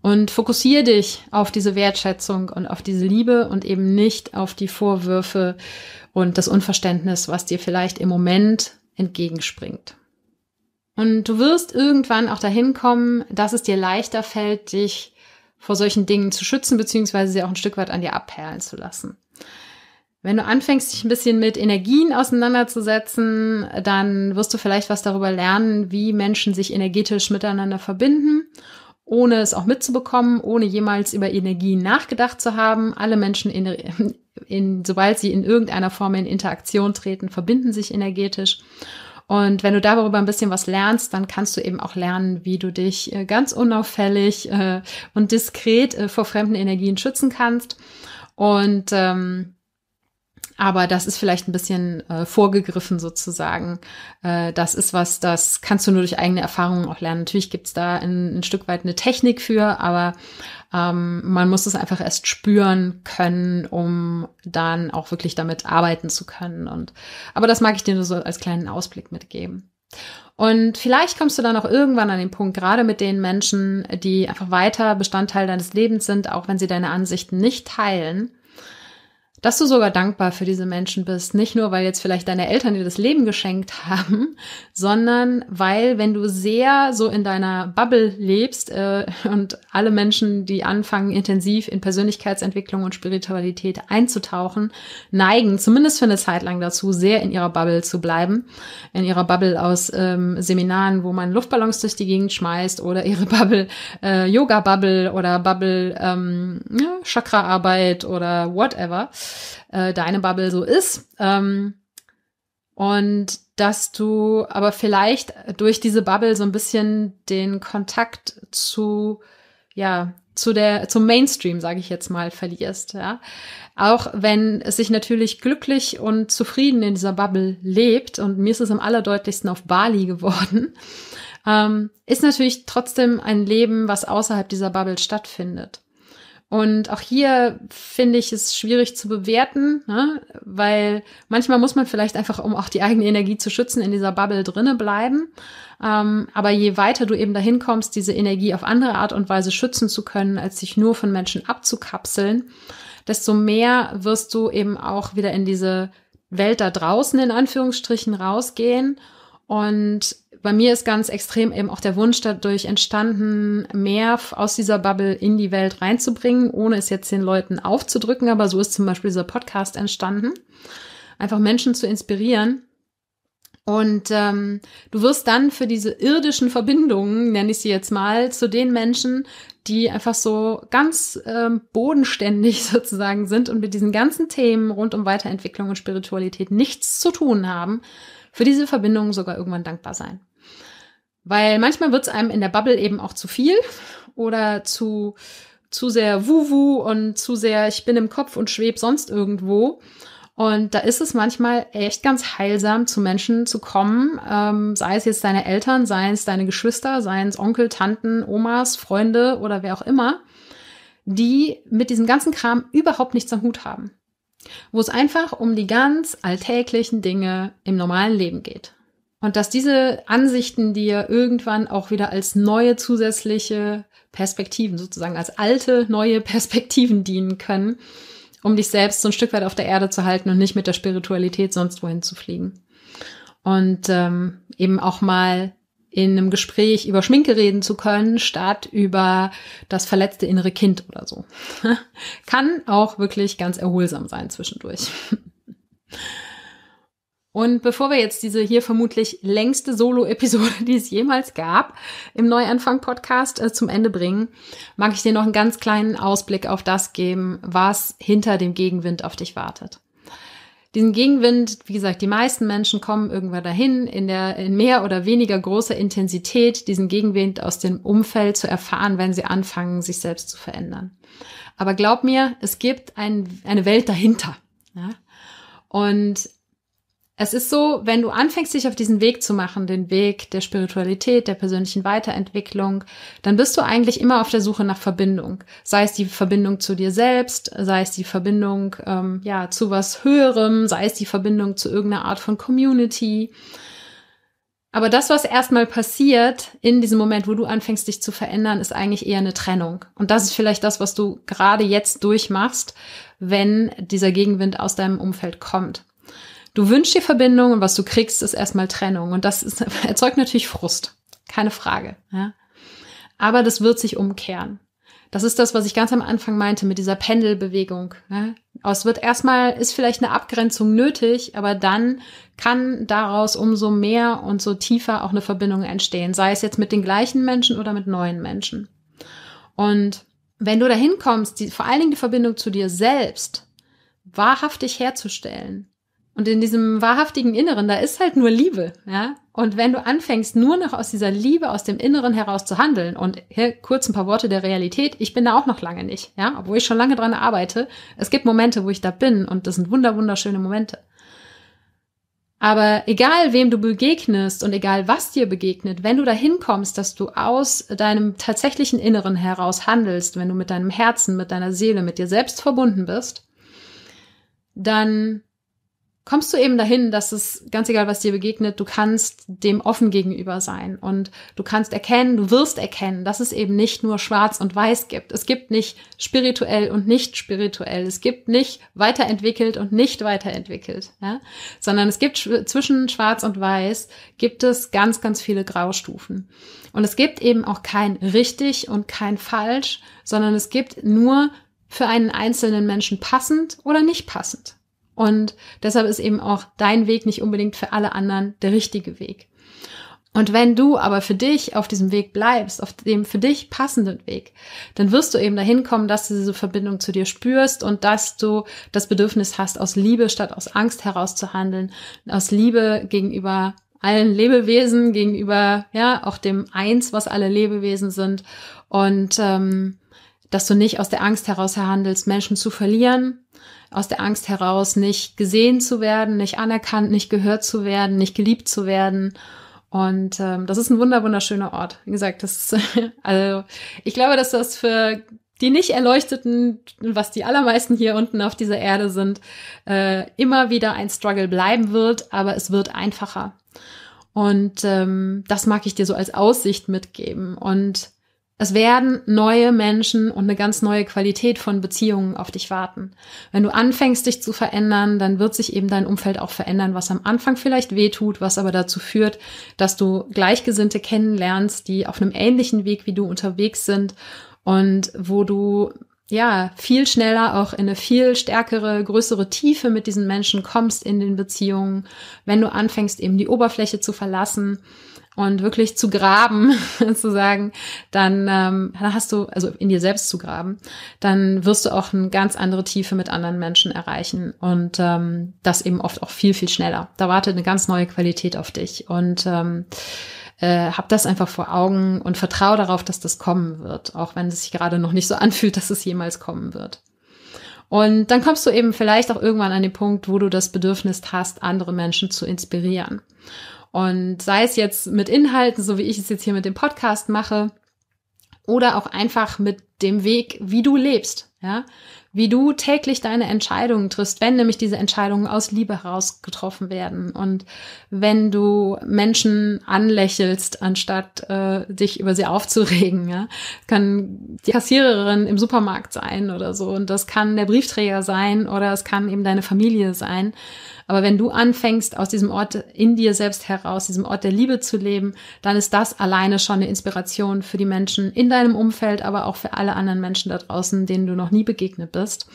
Und fokussier dich auf diese Wertschätzung und auf diese Liebe und eben nicht auf die Vorwürfe und das Unverständnis, was dir vielleicht im Moment entgegenspringt. Und du wirst irgendwann auch dahin kommen, dass es dir leichter fällt, dich vor solchen Dingen zu schützen, beziehungsweise sie auch ein Stück weit an dir abperlen zu lassen. Wenn du anfängst, dich ein bisschen mit Energien auseinanderzusetzen, dann wirst du vielleicht was darüber lernen, wie Menschen sich energetisch miteinander verbinden ohne es auch mitzubekommen, ohne jemals über Energie nachgedacht zu haben. Alle Menschen, in, in, sobald sie in irgendeiner Form in Interaktion treten, verbinden sich energetisch. Und wenn du darüber ein bisschen was lernst, dann kannst du eben auch lernen, wie du dich äh, ganz unauffällig äh, und diskret äh, vor fremden Energien schützen kannst. Und ähm, aber das ist vielleicht ein bisschen äh, vorgegriffen sozusagen. Äh, das ist was, das kannst du nur durch eigene Erfahrungen auch lernen. Natürlich gibt's da ein, ein Stück weit eine Technik für, aber ähm, man muss es einfach erst spüren können, um dann auch wirklich damit arbeiten zu können. Und aber das mag ich dir nur so als kleinen Ausblick mitgeben. Und vielleicht kommst du dann auch irgendwann an den Punkt, gerade mit den Menschen, die einfach weiter Bestandteil deines Lebens sind, auch wenn sie deine Ansichten nicht teilen, dass du sogar dankbar für diese Menschen bist. Nicht nur, weil jetzt vielleicht deine Eltern dir das Leben geschenkt haben, sondern weil, wenn du sehr so in deiner Bubble lebst äh, und alle Menschen, die anfangen, intensiv in Persönlichkeitsentwicklung und Spiritualität einzutauchen, neigen, zumindest für eine Zeit lang dazu, sehr in ihrer Bubble zu bleiben. In ihrer Bubble aus ähm, Seminaren, wo man Luftballons durch die Gegend schmeißt oder ihre Bubble, äh, Yoga-Bubble oder Bubble ähm, ja, Chakra-Arbeit oder whatever äh, deine Bubble so ist. Ähm, und dass du aber vielleicht durch diese Bubble so ein bisschen den Kontakt zu ja zu der zum Mainstream sage ich jetzt mal verlierst ja auch wenn es sich natürlich glücklich und zufrieden in dieser Bubble lebt und mir ist es am allerdeutlichsten auf Bali geworden ähm, ist natürlich trotzdem ein Leben was außerhalb dieser Bubble stattfindet und auch hier finde ich es schwierig zu bewerten, ne? weil manchmal muss man vielleicht einfach, um auch die eigene Energie zu schützen, in dieser Bubble drinne bleiben. Ähm, aber je weiter du eben dahin kommst, diese Energie auf andere Art und Weise schützen zu können, als sich nur von Menschen abzukapseln, desto mehr wirst du eben auch wieder in diese Welt da draußen in Anführungsstrichen rausgehen und bei mir ist ganz extrem eben auch der Wunsch dadurch entstanden, mehr aus dieser Bubble in die Welt reinzubringen, ohne es jetzt den Leuten aufzudrücken. Aber so ist zum Beispiel dieser Podcast entstanden. Einfach Menschen zu inspirieren. Und ähm, du wirst dann für diese irdischen Verbindungen, nenne ich sie jetzt mal, zu den Menschen, die einfach so ganz ähm, bodenständig sozusagen sind und mit diesen ganzen Themen rund um Weiterentwicklung und Spiritualität nichts zu tun haben, für diese Verbindungen sogar irgendwann dankbar sein. Weil manchmal wird es einem in der Bubble eben auch zu viel oder zu, zu sehr Wuhu und zu sehr ich bin im Kopf und schweb sonst irgendwo. Und da ist es manchmal echt ganz heilsam, zu Menschen zu kommen, ähm, sei es jetzt deine Eltern, sei es deine Geschwister, sei es Onkel, Tanten, Omas, Freunde oder wer auch immer, die mit diesem ganzen Kram überhaupt nichts am Hut haben. Wo es einfach um die ganz alltäglichen Dinge im normalen Leben geht. Und dass diese Ansichten dir irgendwann auch wieder als neue zusätzliche Perspektiven, sozusagen als alte neue Perspektiven dienen können, um dich selbst so ein Stück weit auf der Erde zu halten und nicht mit der Spiritualität sonst wohin zu fliegen. Und ähm, eben auch mal in einem Gespräch über Schminke reden zu können, statt über das verletzte innere Kind oder so. Kann auch wirklich ganz erholsam sein zwischendurch. Und bevor wir jetzt diese hier vermutlich längste Solo-Episode, die es jemals gab, im Neuanfang-Podcast äh, zum Ende bringen, mag ich dir noch einen ganz kleinen Ausblick auf das geben, was hinter dem Gegenwind auf dich wartet. Diesen Gegenwind, wie gesagt, die meisten Menschen kommen irgendwann dahin, in der, in mehr oder weniger großer Intensität, diesen Gegenwind aus dem Umfeld zu erfahren, wenn sie anfangen, sich selbst zu verändern. Aber glaub mir, es gibt ein, eine Welt dahinter. Ja? Und es ist so, wenn du anfängst, dich auf diesen Weg zu machen, den Weg der Spiritualität, der persönlichen Weiterentwicklung, dann bist du eigentlich immer auf der Suche nach Verbindung. Sei es die Verbindung zu dir selbst, sei es die Verbindung ähm, ja zu was Höherem, sei es die Verbindung zu irgendeiner Art von Community. Aber das, was erstmal passiert in diesem Moment, wo du anfängst, dich zu verändern, ist eigentlich eher eine Trennung. Und das ist vielleicht das, was du gerade jetzt durchmachst, wenn dieser Gegenwind aus deinem Umfeld kommt. Du wünschst dir Verbindung und was du kriegst, ist erstmal Trennung. Und das ist, erzeugt natürlich Frust. Keine Frage. Ja. Aber das wird sich umkehren. Das ist das, was ich ganz am Anfang meinte mit dieser Pendelbewegung. Ne? Es wird erstmal, ist vielleicht eine Abgrenzung nötig, aber dann kann daraus umso mehr und so tiefer auch eine Verbindung entstehen, sei es jetzt mit den gleichen Menschen oder mit neuen Menschen. Und wenn du dahin kommst, die, vor allen Dingen die Verbindung zu dir selbst wahrhaftig herzustellen, und in diesem wahrhaftigen Inneren, da ist halt nur Liebe, ja. Und wenn du anfängst, nur noch aus dieser Liebe, aus dem Inneren heraus zu handeln, und hier kurz ein paar Worte der Realität, ich bin da auch noch lange nicht, ja, obwohl ich schon lange dran arbeite. Es gibt Momente, wo ich da bin, und das sind wunder, wunderschöne Momente. Aber egal wem du begegnest und egal was dir begegnet, wenn du dahin kommst, dass du aus deinem tatsächlichen Inneren heraus handelst, wenn du mit deinem Herzen, mit deiner Seele, mit dir selbst verbunden bist, dann kommst du eben dahin, dass es ganz egal, was dir begegnet, du kannst dem offen gegenüber sein und du kannst erkennen, du wirst erkennen, dass es eben nicht nur schwarz und weiß gibt. Es gibt nicht spirituell und nicht spirituell. Es gibt nicht weiterentwickelt und nicht weiterentwickelt, ja? sondern es gibt zwischen schwarz und weiß gibt es ganz, ganz viele Graustufen. Und es gibt eben auch kein richtig und kein falsch, sondern es gibt nur für einen einzelnen Menschen passend oder nicht passend. Und deshalb ist eben auch dein Weg nicht unbedingt für alle anderen der richtige Weg. Und wenn du aber für dich auf diesem Weg bleibst, auf dem für dich passenden Weg, dann wirst du eben dahin kommen, dass du diese Verbindung zu dir spürst und dass du das Bedürfnis hast, aus Liebe statt aus Angst herauszuhandeln, aus Liebe gegenüber allen Lebewesen, gegenüber ja auch dem Eins, was alle Lebewesen sind und ähm, dass du nicht aus der Angst heraus handelst, Menschen zu verlieren, aus der Angst heraus, nicht gesehen zu werden, nicht anerkannt, nicht gehört zu werden, nicht geliebt zu werden. Und ähm, das ist ein wunder wunderschöner Ort. Wie gesagt, das also ich glaube, dass das für die nicht erleuchteten, was die allermeisten hier unten auf dieser Erde sind, äh, immer wieder ein Struggle bleiben wird, aber es wird einfacher. Und ähm, das mag ich dir so als Aussicht mitgeben. Und es werden neue Menschen und eine ganz neue Qualität von Beziehungen auf dich warten. Wenn du anfängst, dich zu verändern, dann wird sich eben dein Umfeld auch verändern, was am Anfang vielleicht wehtut, was aber dazu führt, dass du Gleichgesinnte kennenlernst, die auf einem ähnlichen Weg wie du unterwegs sind und wo du ja, viel schneller auch in eine viel stärkere, größere Tiefe mit diesen Menschen kommst in den Beziehungen, wenn du anfängst, eben die Oberfläche zu verlassen und wirklich zu graben, zu sagen, dann, ähm, hast du, also in dir selbst zu graben, dann wirst du auch eine ganz andere Tiefe mit anderen Menschen erreichen und ähm, das eben oft auch viel, viel schneller. Da wartet eine ganz neue Qualität auf dich und ähm, äh, hab das einfach vor Augen und vertraue darauf, dass das kommen wird, auch wenn es sich gerade noch nicht so anfühlt, dass es jemals kommen wird. Und dann kommst du eben vielleicht auch irgendwann an den Punkt, wo du das Bedürfnis hast, andere Menschen zu inspirieren. Und sei es jetzt mit Inhalten, so wie ich es jetzt hier mit dem Podcast mache, oder auch einfach mit dem Weg, wie du lebst, ja, wie du täglich deine Entscheidungen triffst, wenn nämlich diese Entscheidungen aus Liebe heraus getroffen werden und wenn du Menschen anlächelst, anstatt äh, dich über sie aufzuregen, ja, kann die Kassiererin im Supermarkt sein oder so und das kann der Briefträger sein oder es kann eben deine Familie sein aber wenn du anfängst, aus diesem Ort in dir selbst heraus, diesem Ort der Liebe zu leben, dann ist das alleine schon eine Inspiration für die Menschen in deinem Umfeld, aber auch für alle anderen Menschen da draußen, denen du noch nie begegnet bist.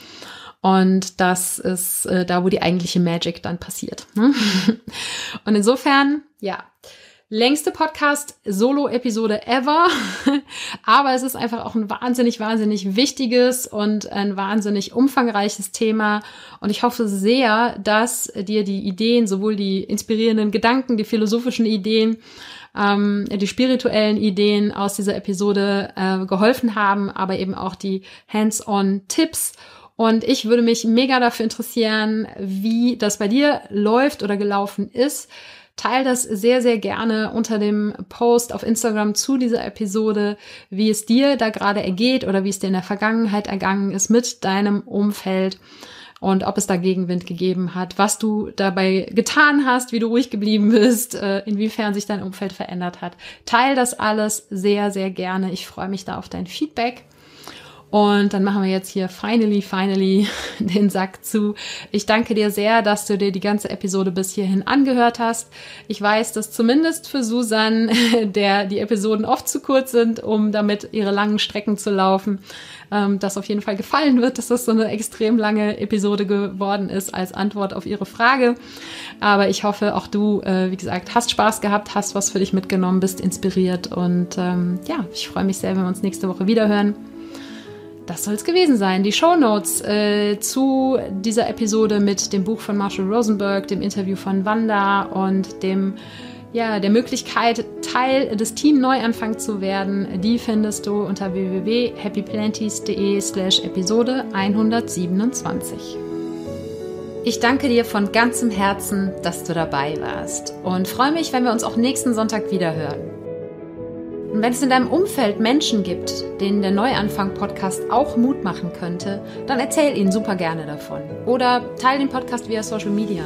Und das ist äh, da, wo die eigentliche Magic dann passiert. Ne? Und insofern, ja, längste Podcast-Solo-Episode ever. Aber es ist einfach auch ein wahnsinnig, wahnsinnig wichtiges und ein wahnsinnig umfangreiches Thema. Und ich hoffe sehr, dass dir die Ideen, sowohl die inspirierenden Gedanken, die philosophischen Ideen, ähm, die spirituellen Ideen aus dieser Episode äh, geholfen haben, aber eben auch die Hands-on-Tipps und ich würde mich mega dafür interessieren, wie das bei dir läuft oder gelaufen ist. Teil das sehr, sehr gerne unter dem Post auf Instagram zu dieser Episode, wie es dir da gerade ergeht oder wie es dir in der Vergangenheit ergangen ist mit deinem Umfeld und ob es da Gegenwind gegeben hat, was du dabei getan hast, wie du ruhig geblieben bist, äh, inwiefern sich dein Umfeld verändert hat. Teil das alles sehr, sehr gerne. Ich freue mich da auf dein Feedback. Und dann machen wir jetzt hier finally, finally den Sack zu. Ich danke dir sehr, dass du dir die ganze Episode bis hierhin angehört hast. Ich weiß, dass zumindest für Susan, der die Episoden oft zu kurz sind, um damit ihre langen Strecken zu laufen, ähm, das auf jeden Fall gefallen wird, dass das so eine extrem lange Episode geworden ist als Antwort auf ihre Frage. Aber ich hoffe, auch du, äh, wie gesagt, hast Spaß gehabt, hast was für dich mitgenommen, bist inspiriert und ähm, ja, ich freue mich sehr, wenn wir uns nächste Woche wiederhören das soll es gewesen sein. Die Show Notes äh, zu dieser Episode mit dem Buch von Marshall Rosenberg, dem Interview von Wanda und dem ja, der Möglichkeit, Teil des Team Neuanfang zu werden, die findest du unter www.happyplanties.de slash Episode 127. Ich danke dir von ganzem Herzen, dass du dabei warst und freue mich, wenn wir uns auch nächsten Sonntag wiederhören. Und wenn es in deinem Umfeld Menschen gibt, denen der Neuanfang-Podcast auch Mut machen könnte, dann erzähl ihnen super gerne davon. Oder teile den Podcast via Social Media.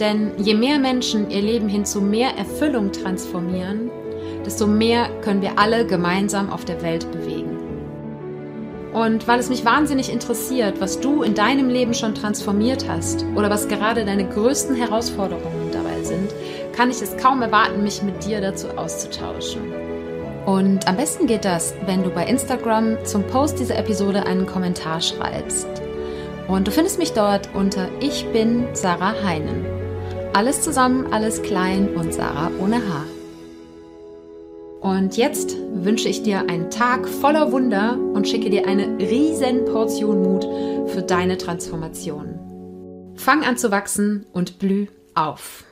Denn je mehr Menschen ihr Leben hin zu mehr Erfüllung transformieren, desto mehr können wir alle gemeinsam auf der Welt bewegen. Und weil es mich wahnsinnig interessiert, was du in deinem Leben schon transformiert hast oder was gerade deine größten Herausforderungen dabei sind, kann ich es kaum erwarten, mich mit dir dazu auszutauschen. Und am besten geht das, wenn du bei Instagram zum Post dieser Episode einen Kommentar schreibst. Und du findest mich dort unter Ich bin Sarah Heinen. Alles zusammen, alles klein und Sarah ohne Haar. Und jetzt wünsche ich dir einen Tag voller Wunder und schicke dir eine riesen Portion Mut für deine Transformation. Fang an zu wachsen und blüh auf.